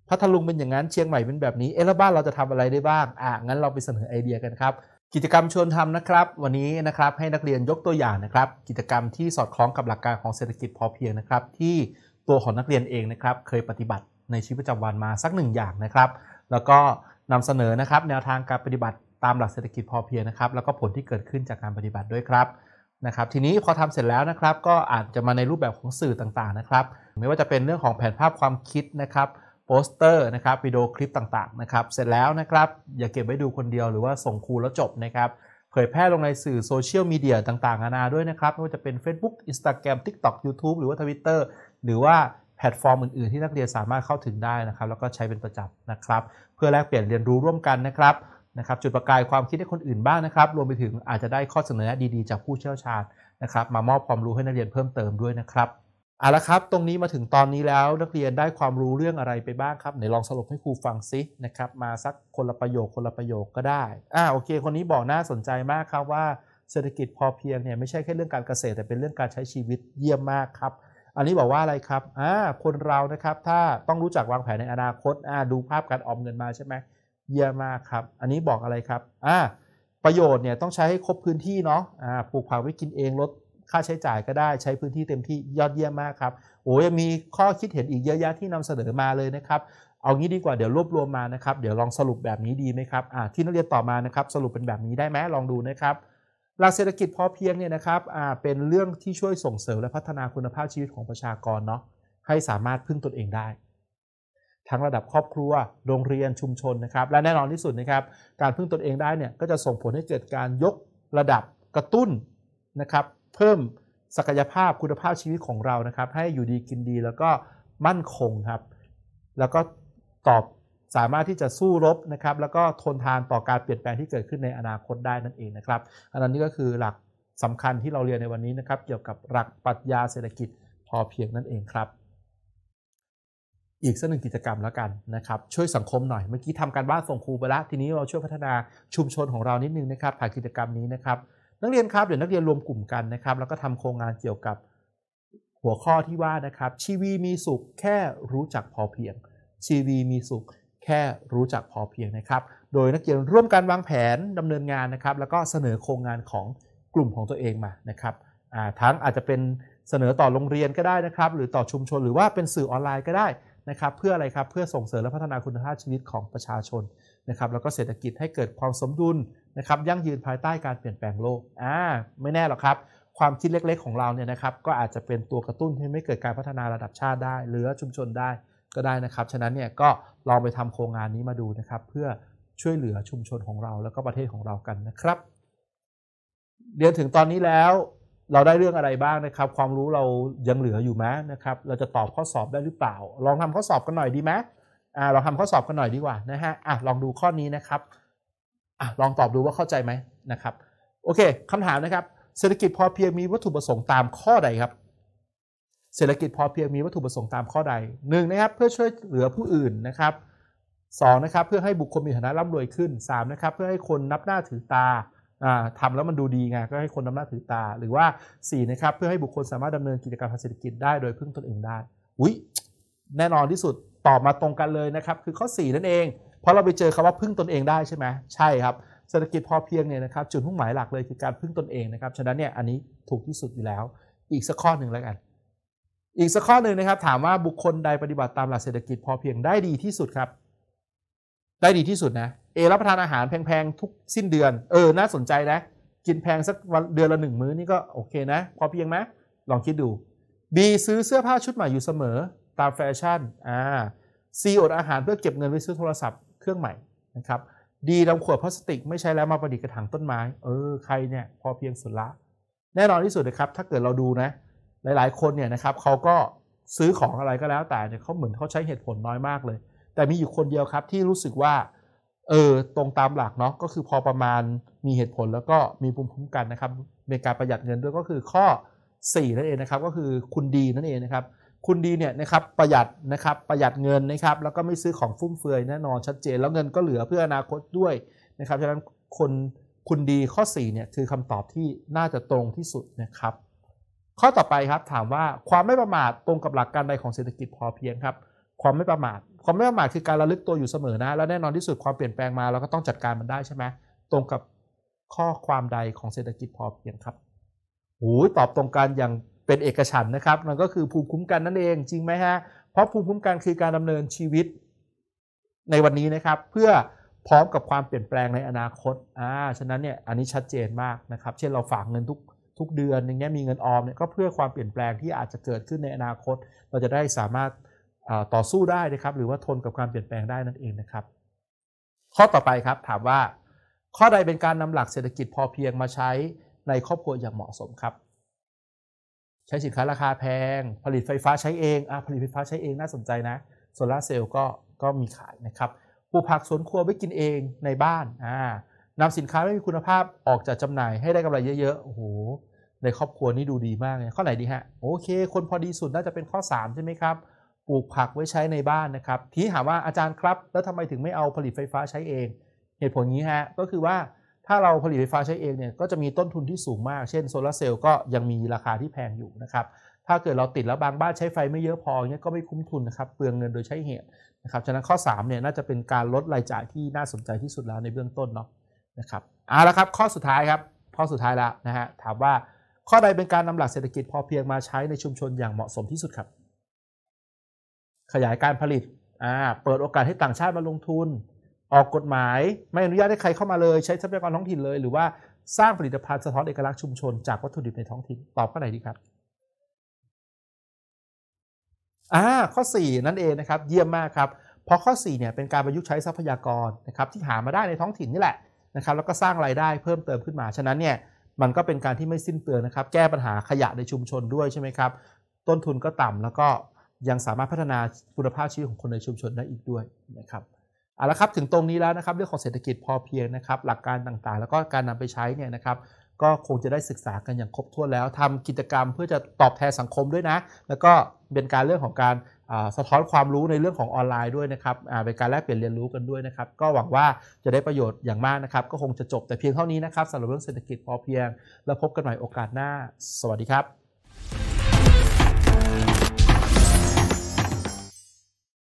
พัทลุงเป็นอย่างนั้น เชียงใหม่เป็นแบบนี้เออแล้วบ้านเราจะทำอะไรได้บ้างอ่ะงั้นเราไปเสนอไอเดียกันครับกิจกรรมชวนทำนะครับ วันนี้นะครับให้นักเรียนยกตัวอย่างนะครับกิจกรรมที่สอดคล้องกับหลักการของเศรษฐกิจพอเพียงนะครับที่ตัวของนักเรียนเองนะครับเคยปฏิบัติในชีวิตประจำวันมาสักหนึ่งอย่างนะครับแล้วก็นำเสนอนะครับ แนวทางการปฏิบัติตามหลักเศรษฐกิจพอเพียงนะครับแล้วก็ผลที่เกิดขึ้นจากการปฏิบัติด้วยครับนะครับ ทีนี้พอทำเสร็จแล้วนะครับ ก็อาจจะมาในรูปแบบของสื่อต่างๆนะครับไม่ว่าจะเป็นเรื่องของแผนภาพความคิดนะครับโปสเตอร์นะครับวิดีโอคลิปต่างๆนะครับเสร็จแล้วนะครับ อย่าเก็บไว้ดูคนเดียวหรือว่าส่งครูแล้วจบนะครับ เผยแพร่ลงในสื่อโซเชียลมีเดียต่างๆนานาด้วยนะครับไม่ว่าจะเป็น Facebook Instagram TikTok YouTube หรือว่า Twitter หรือว่าแพลตฟอร์มอื่นๆ ที่นักเรียนสามารถเข้าถึงได้นะครับแล้วก็ใช้เป็นประจำนะครับ เพื่อแลกเปลี่ยนเรียนรู้ร่วมกันนะครับนะครับจุดประกายความคิดให้คนอื่นบ้างนะครับ รวมไปถึงอาจจะได้ข้อเสนอดี ๆจากผู้เชี่ยวชาญนะครับ มามอบความรู้ให้นักเรียนเพิ่มเติมด้วยนะครับเอาละครับ ตรงนี้มาถึงตอนนี้แล้วนักเรียนได้ความรู้เรื่องอะไรไปบ้างครับไหนลองสรุปให้ครูฟังซินะครับมาสักคนละประโยคคนละประโยคก็ได้อ่าโอเค คนนี้บอกน่าสนใจมากครับว่าเศรษฐกิจพอเพียงเนี่ยไม่ใช่แค่เรื่องการเกษตรแต่เป็นเรื่องการใช้ชีวิตเยี่ยมมากครับอันนี้บอกว่าอะไรครับอ่าคนเรานะครับ ถ้าต้องรู้จักวางแผนในอนาคตอ่าดูภาพการออมเงินมาใช่ไหมเยี่ยมมากครับ อันนี้บอกอะไรครับ อ่า ประโยชน์เนี่ยต้องใช้ให้ครบพื้นที่เนาะ อ่า ปลูกผัก ไว้ กินเองลดค่าใช้จ่ายก็ได้ใช้พื้นที่เต็มที่ยอดเยี่ยมมากครับ โอ้ยมีข้อคิดเห็นอีกเยอะแยะที่นำเสนอมาเลยนะครับ เอางี้ดีกว่าเดี๋ยวรวบรวมมานะครับ เดี๋ยวลองสรุปแบบนี้ดีไหมครับ อ่าที่นักเรียนต่อมานะครับสรุปเป็นแบบนี้ได้ไหมลองดูนะครับหลักเศรษฐกิจพอเพียงเนี่ยนะครับ อ่า เป็นเรื่องที่ช่วยส่งเสริมและพัฒนาคุณภาพชีวิตของประชากรเนาะให้สามารถพึ่งตนเองได้ทั้งระดับครอบครัว โรงเรียนชุมชนนะครับ และแน่นอนที่สุดนะครับ การพึ่งตนเองได้เนี่ย ก็จะส่งผลให้เกิดการยกระดับกระตุ้นนะครับ เพิ่มศักยภาพคุณภาพชีวิตของเรานะครับ ให้อยู่ดีกินดีแล้วก็มั่นคงครับ แล้วก็ตอบสามารถที่จะสู้รบนะครับ แล้วก็ทนทานต่อการเปลี่ยนแปลงที่เกิดขึ้นในอนาคตได้นั่นเองนะครับ อันนั้นนี่ก็คือหลักสำคัญที่เราเรียนในวันนี้นะครับเกี่ยวกับหลักปรัชญาเศรษฐกิจพอเพียงนั่นเองครับอีกสักหนึ่งกิจกรรมแล้วกันนะครับ ช่วยสังคมหน่อย เมื่อกี้ทำการบ้านส่งครูไปละ ทีนี้เราช่วยพัฒนาชุมชนของเรานิดนึงนะครับผ่านกิจกรรมนี้นะครับนักเรียนครับเดี๋ยวนักเรียนรวมกลุ่มกันนะครับแล้วก็ทำโครงงานเกี่ยวกับหัวข้อที่ว่านะครับชีวีมีสุขแค่รู้จักพอเพียง ชีวีมีสุขแค่รู้จักพอเพียงนะครับโดยนักเรียนร่วมกันวางแผนดำเนินงานนะครับแล้วก็เสนอโครงงานของกลุ่มของตัวเองมานะครับทั้งอาจจะเป็นเสนอต่อโรงเรียนก็ได้นะครับหรือต่อชุมชนหรือว่าเป็นสื่อออนไลน์ก็ได้นะครับเพื่ออะไรครับเพื่อส่งเสริมและพัฒนาคุณภาพชีวิตของประชาชนนะครับแล้วก็เศรษฐกิจให้เกิดความสมดุลนะครับ ยั่งยืนภายใต้การเปลี่ยนแปลงโลกอ่าไม่แน่หรอกครับ ความคิดเล็กๆ ของเราเนี่ยนะครับก็อาจจะเป็นตัวกระตุ้นให้ไม่เกิดการพัฒนาระดับชาติได้ หรือชุมชนได้ก็ได้นะครับ ฉะนั้นเนี่ยก็ลองไปทำโครงงานนี้มาดูนะครับ เพื่อช่วยเหลือชุมชนของเรา แล้วก็ประเทศของเรากันนะครับเรียนถึงตอนนี้แล้วเราได้เรื่องอะไรบ้างนะครับ ความรู้เรายังเหลืออยู่ไหมนะครับ เราจะตอบข้อสอบได้หรือเปล่า ลองทำข้อสอบกันหน่อยดีไหมอ่าเราทำข้อสอบกันหน่อยดีกว่านะฮะอ่ะลองดูข้อนี้นะครับอ่ะลองตอบดูว่าเข้าใจไหมนะครับ โอเคคำถามนะครับ เศรษฐกิจพอเพียงมีวัตถุประสงค์ตามข้อใดครับ เศรษฐกิจพอเพียงมีวัตถุประสงค์ตามข้อใดหนึ่งนะครับ เพื่อช่วยเหลือผู้อื่นนะครับสองนะครับ เพื่อให้บุคคลมีฐานะร่ำรวยขึ้นสามนะครับ เพื่อให้คนนับหน้าถือตาทำแล้วมันดูดีไงก็ให้คนนำหน้าถือตาหรือว่า4 นะครับเพื่อให้บุคคลสามารถดำเนินกิจกรรทางเศรษฐกิจได้โดยพึ่งตนเองได้อุ้ยแน่นอนที่สุดตอบมาตรงกันเลยนะครับคือข้อ 4นั่นเองเพราะเราไปเจอคำว่าพึ่งตนเองได้ใช่ไหมใช่ครับเศรษฐกิจพอเพียงเนี่ยนะครับจุดมุ่งหมายหลักเลยคือการพึ่งตนเองนะครับฉะนั้นเนี่ยอันนี้ถูกที่สุดอยู่แล้ว อีกสักข้อหนึ่งแล้วกันอีกสักข้อหนึ่งนะครับถามว่าบุคคลใดปฏิบัติตามหลักเศรษฐกิจ พอเพียงได้ดีที่สุดครับได้ดีที่สุดนะเอรับประทานอาหารแพงๆ ทุกสิ้นเดือน เออ น่าสนใจนะ กินแพงสักวันเดือนละหนึ่งมื้อนี่ก็โอเคนะ พอเพียงไหมลองคิดดู B ซื้อเสื้อผ้าชุดใหม่อยู่เสมอตามแฟชั่นอ่า C อดอาหารเพื่อเก็บเงินไว้ซื้อโทรศัพท์เครื่องใหม่นะครับดีรำขวดพลาสติกไม่ใช้แล้วมาประดิษฐ์กระถางต้นไม้ เออใครเนี่ยพอเพียงสุดละแน่นอนที่สุดนะครับถ้าเกิดเราดูนะ หลายๆ คนเนี่ยนะครับเขาก็ซื้อของอะไรก็แล้วแต่เนี่ยเขาเหมือนเขาใช้เหตุผลน้อยมากเลยแต่มีอยู่คนเดียวครับที่รู้สึกว่า เออตรงตามหลักเนาะก็คือพอประมาณมีเหตุผลแล้วก็มีภูมิคุ้มกันนะครับในการประหยัดเงินด้วยก็คือข้อ4นั่นเองนะครับ ก็คือคุณดีนั่นเองนะครับ คุณดีเนี่ยนะครับประหยัดนะครับประหยัดเงินนะครับ แล้วก็ไม่ซื้อของฟุ่มเฟือยแน่นอน ชัดเจนแล้วเงินก็เหลือเพื่ออนาคตด้วยนะครับฉะนั้นคนคุณดีข้อ4เนี่ยคือคำตอบที่น่าจะตรงที่สุดนะครับ ข้อต่อไปครับถามว่าความไม่ประมาทตรงกับหลักการใดของเศรษฐกิจพอเพียงครับ ความไม่ประมาทความไม่ประมาทคือการระลึกตัวอยู่เสมอนะแล้วแน่นอนที่สุดความเปลี่ยนแปลงมาเราก็ต้องจัดการมันได้ใช่ไหมตรงกับข้อความใดของเศรษฐกิจพอเพียงครับหูตอบตรงกันอย่างเป็นเอกฉันนะครับมันก็คือภูมิคุ้มกันนั่นเองจริงไหมฮะเพราะภูมิคุ้มกันคือการดำเนินชีวิต ในวันนี้นะครับ เพื่อพร้อมกับความเปลี่ยนแปลงในอนาคตอ่าฉะนั้นเนี่ยอันนี้ชัดเจนมากนะครับ เช่นเราฝากเงินทุกทุกเดือนอย่างเงี้ยมีเงินออมเนี่ยก็เพื่อความเปลี่ยนแปลงที่อาจจะเกิดขึ้นในอนาคต เราจะได้สามารถต่อสู้ได้นะครับ หรือว่าทนกับความเปลี่ยนแปลงได้นั่นเองนะครับ ข้อต่อไปครับถามว่า ข้อใดเป็นการนำหลักเศรษฐกิจพอเพียงมาใช้ในครอบครัวอย่างเหมาะสมครับ ใช้สินค้าราคาแพง ผลิตไฟฟ้าใช้เองอผลิตไฟฟ้าใช้เองน่าสนใจนะโซลาเซลล์ก็ก็มีขายนะครับปลูกผักสวนครัวไว้กินเองในบ้านนำนำสินค้าไม่มีคุณภาพออกจากจาหน่ายให้ได้กำไรเยอะๆโอ้โหในครอบครัวนี่ดูดีมากเลยข้อไหนดีฮะโอเค คนพอดีสุดน่าจะเป็นข้อ 3ใช่ไหมครับปลูกผักไว้ใช้ในบ้านนะครับที่ถามว่าอาจารย์ครับ แล้วทำไมถึงไม่เอาผลิตไฟฟ้าใช้เอง เหตุผลนี้ฮะก็คือว่าถ้าเราผลิตไฟฟ้าใช้เองเนี่ยก็จะมีต้นทุนที่สูงมาก เช่น โซลาเซลล์ก็ยังมีราคาที่แพงอยู่นะครับถ้าเกิดเราติดแล้วบางบ้านใช้ไฟไม่เยอะพอเนี่ยก็ไม่คุ้มทุนนะครับเปลืองเงินโดยใช้เหตุนะครับฉะนั้นข้อ3เนี่ยน่าจะเป็นการลดรายจ่ายที่น่าสนใจที่สุดแล้วในเบื้องต้นเนาะนะครับเอาละครับข้อสุดท้ายครับข้อสุดท้ายละนะฮะถามว่าข้อใดเป็นการนำหลักเศรษฐกิจพอเพียงมาใช้ในชุมชนอย่างเหมาะสมที่สุดครับขยายการผลิตอ่าเปิดโอกาสให้ต่างชาติมาลงทุน ออกกฎหมาย ไม่อนุญาตให้ใครเข้ามาเลยใช้ทรัพยากรท้องถิ่นเลย หรือว่าสร้างผลิตภัณฑ์สะท้อนเอกลักษณ์ชุมชนจากวัตถุดิบในท้องถิ่นตอบข้อไหนดีครับ อ่าข้อ4นั่นเองนะครับเยี่ยมมากครับเพราะข้อ4เนี่ยเป็นการประยุกต์ใช้ทรัพยากรนะครับ ที่หามาได้ในท้องถิ่นนี่แหละนะครับ แล้วก็สร้างรายได้เพิ่มเติมขึ้นมาฉะนั้นเนี่ย มันก็เป็นการที่ไม่สิ้นเปลืองนะครับ แก้ปัญหาขยะในชุมชนด้วยใช่ไหมครับต้นทุนก็ต่ำแล้วก็ยังสามารถพัฒนาคุณภาพชีวิตของคนในชุมชนได้อีกด้วยนะครับเอาละครับถึงตรงนี้แล้วนะครับ เรื่องของเศรษฐกิจพอเพียงนะครับ หลักการต่างๆ แล้วก็การนำไปใช้เนี่ยนะครับ ก็คงจะได้ศึกษากันอย่างครบถ้วนแล้ว ทำกิจกรรมเพื่อจะตอบแทนสังคมด้วยนะ แล้วก็เป็นการเรื่องของการสะท้อนความรู้ในเรื่องของออนไลน์ด้วยนะครับเป็นการแลกเปลี่ยนเรียนรู้กันด้วยนะครับ ก็หวังว่าจะได้ประโยชน์อย่างมากนะครับ ก็คงจะจบแต่เพียงเท่านี้นะครับสำหรับเรื่องเศรษฐกิจพอเพียงแล้วพบกันใหม่โอกาสหน้า สวัสดีครับ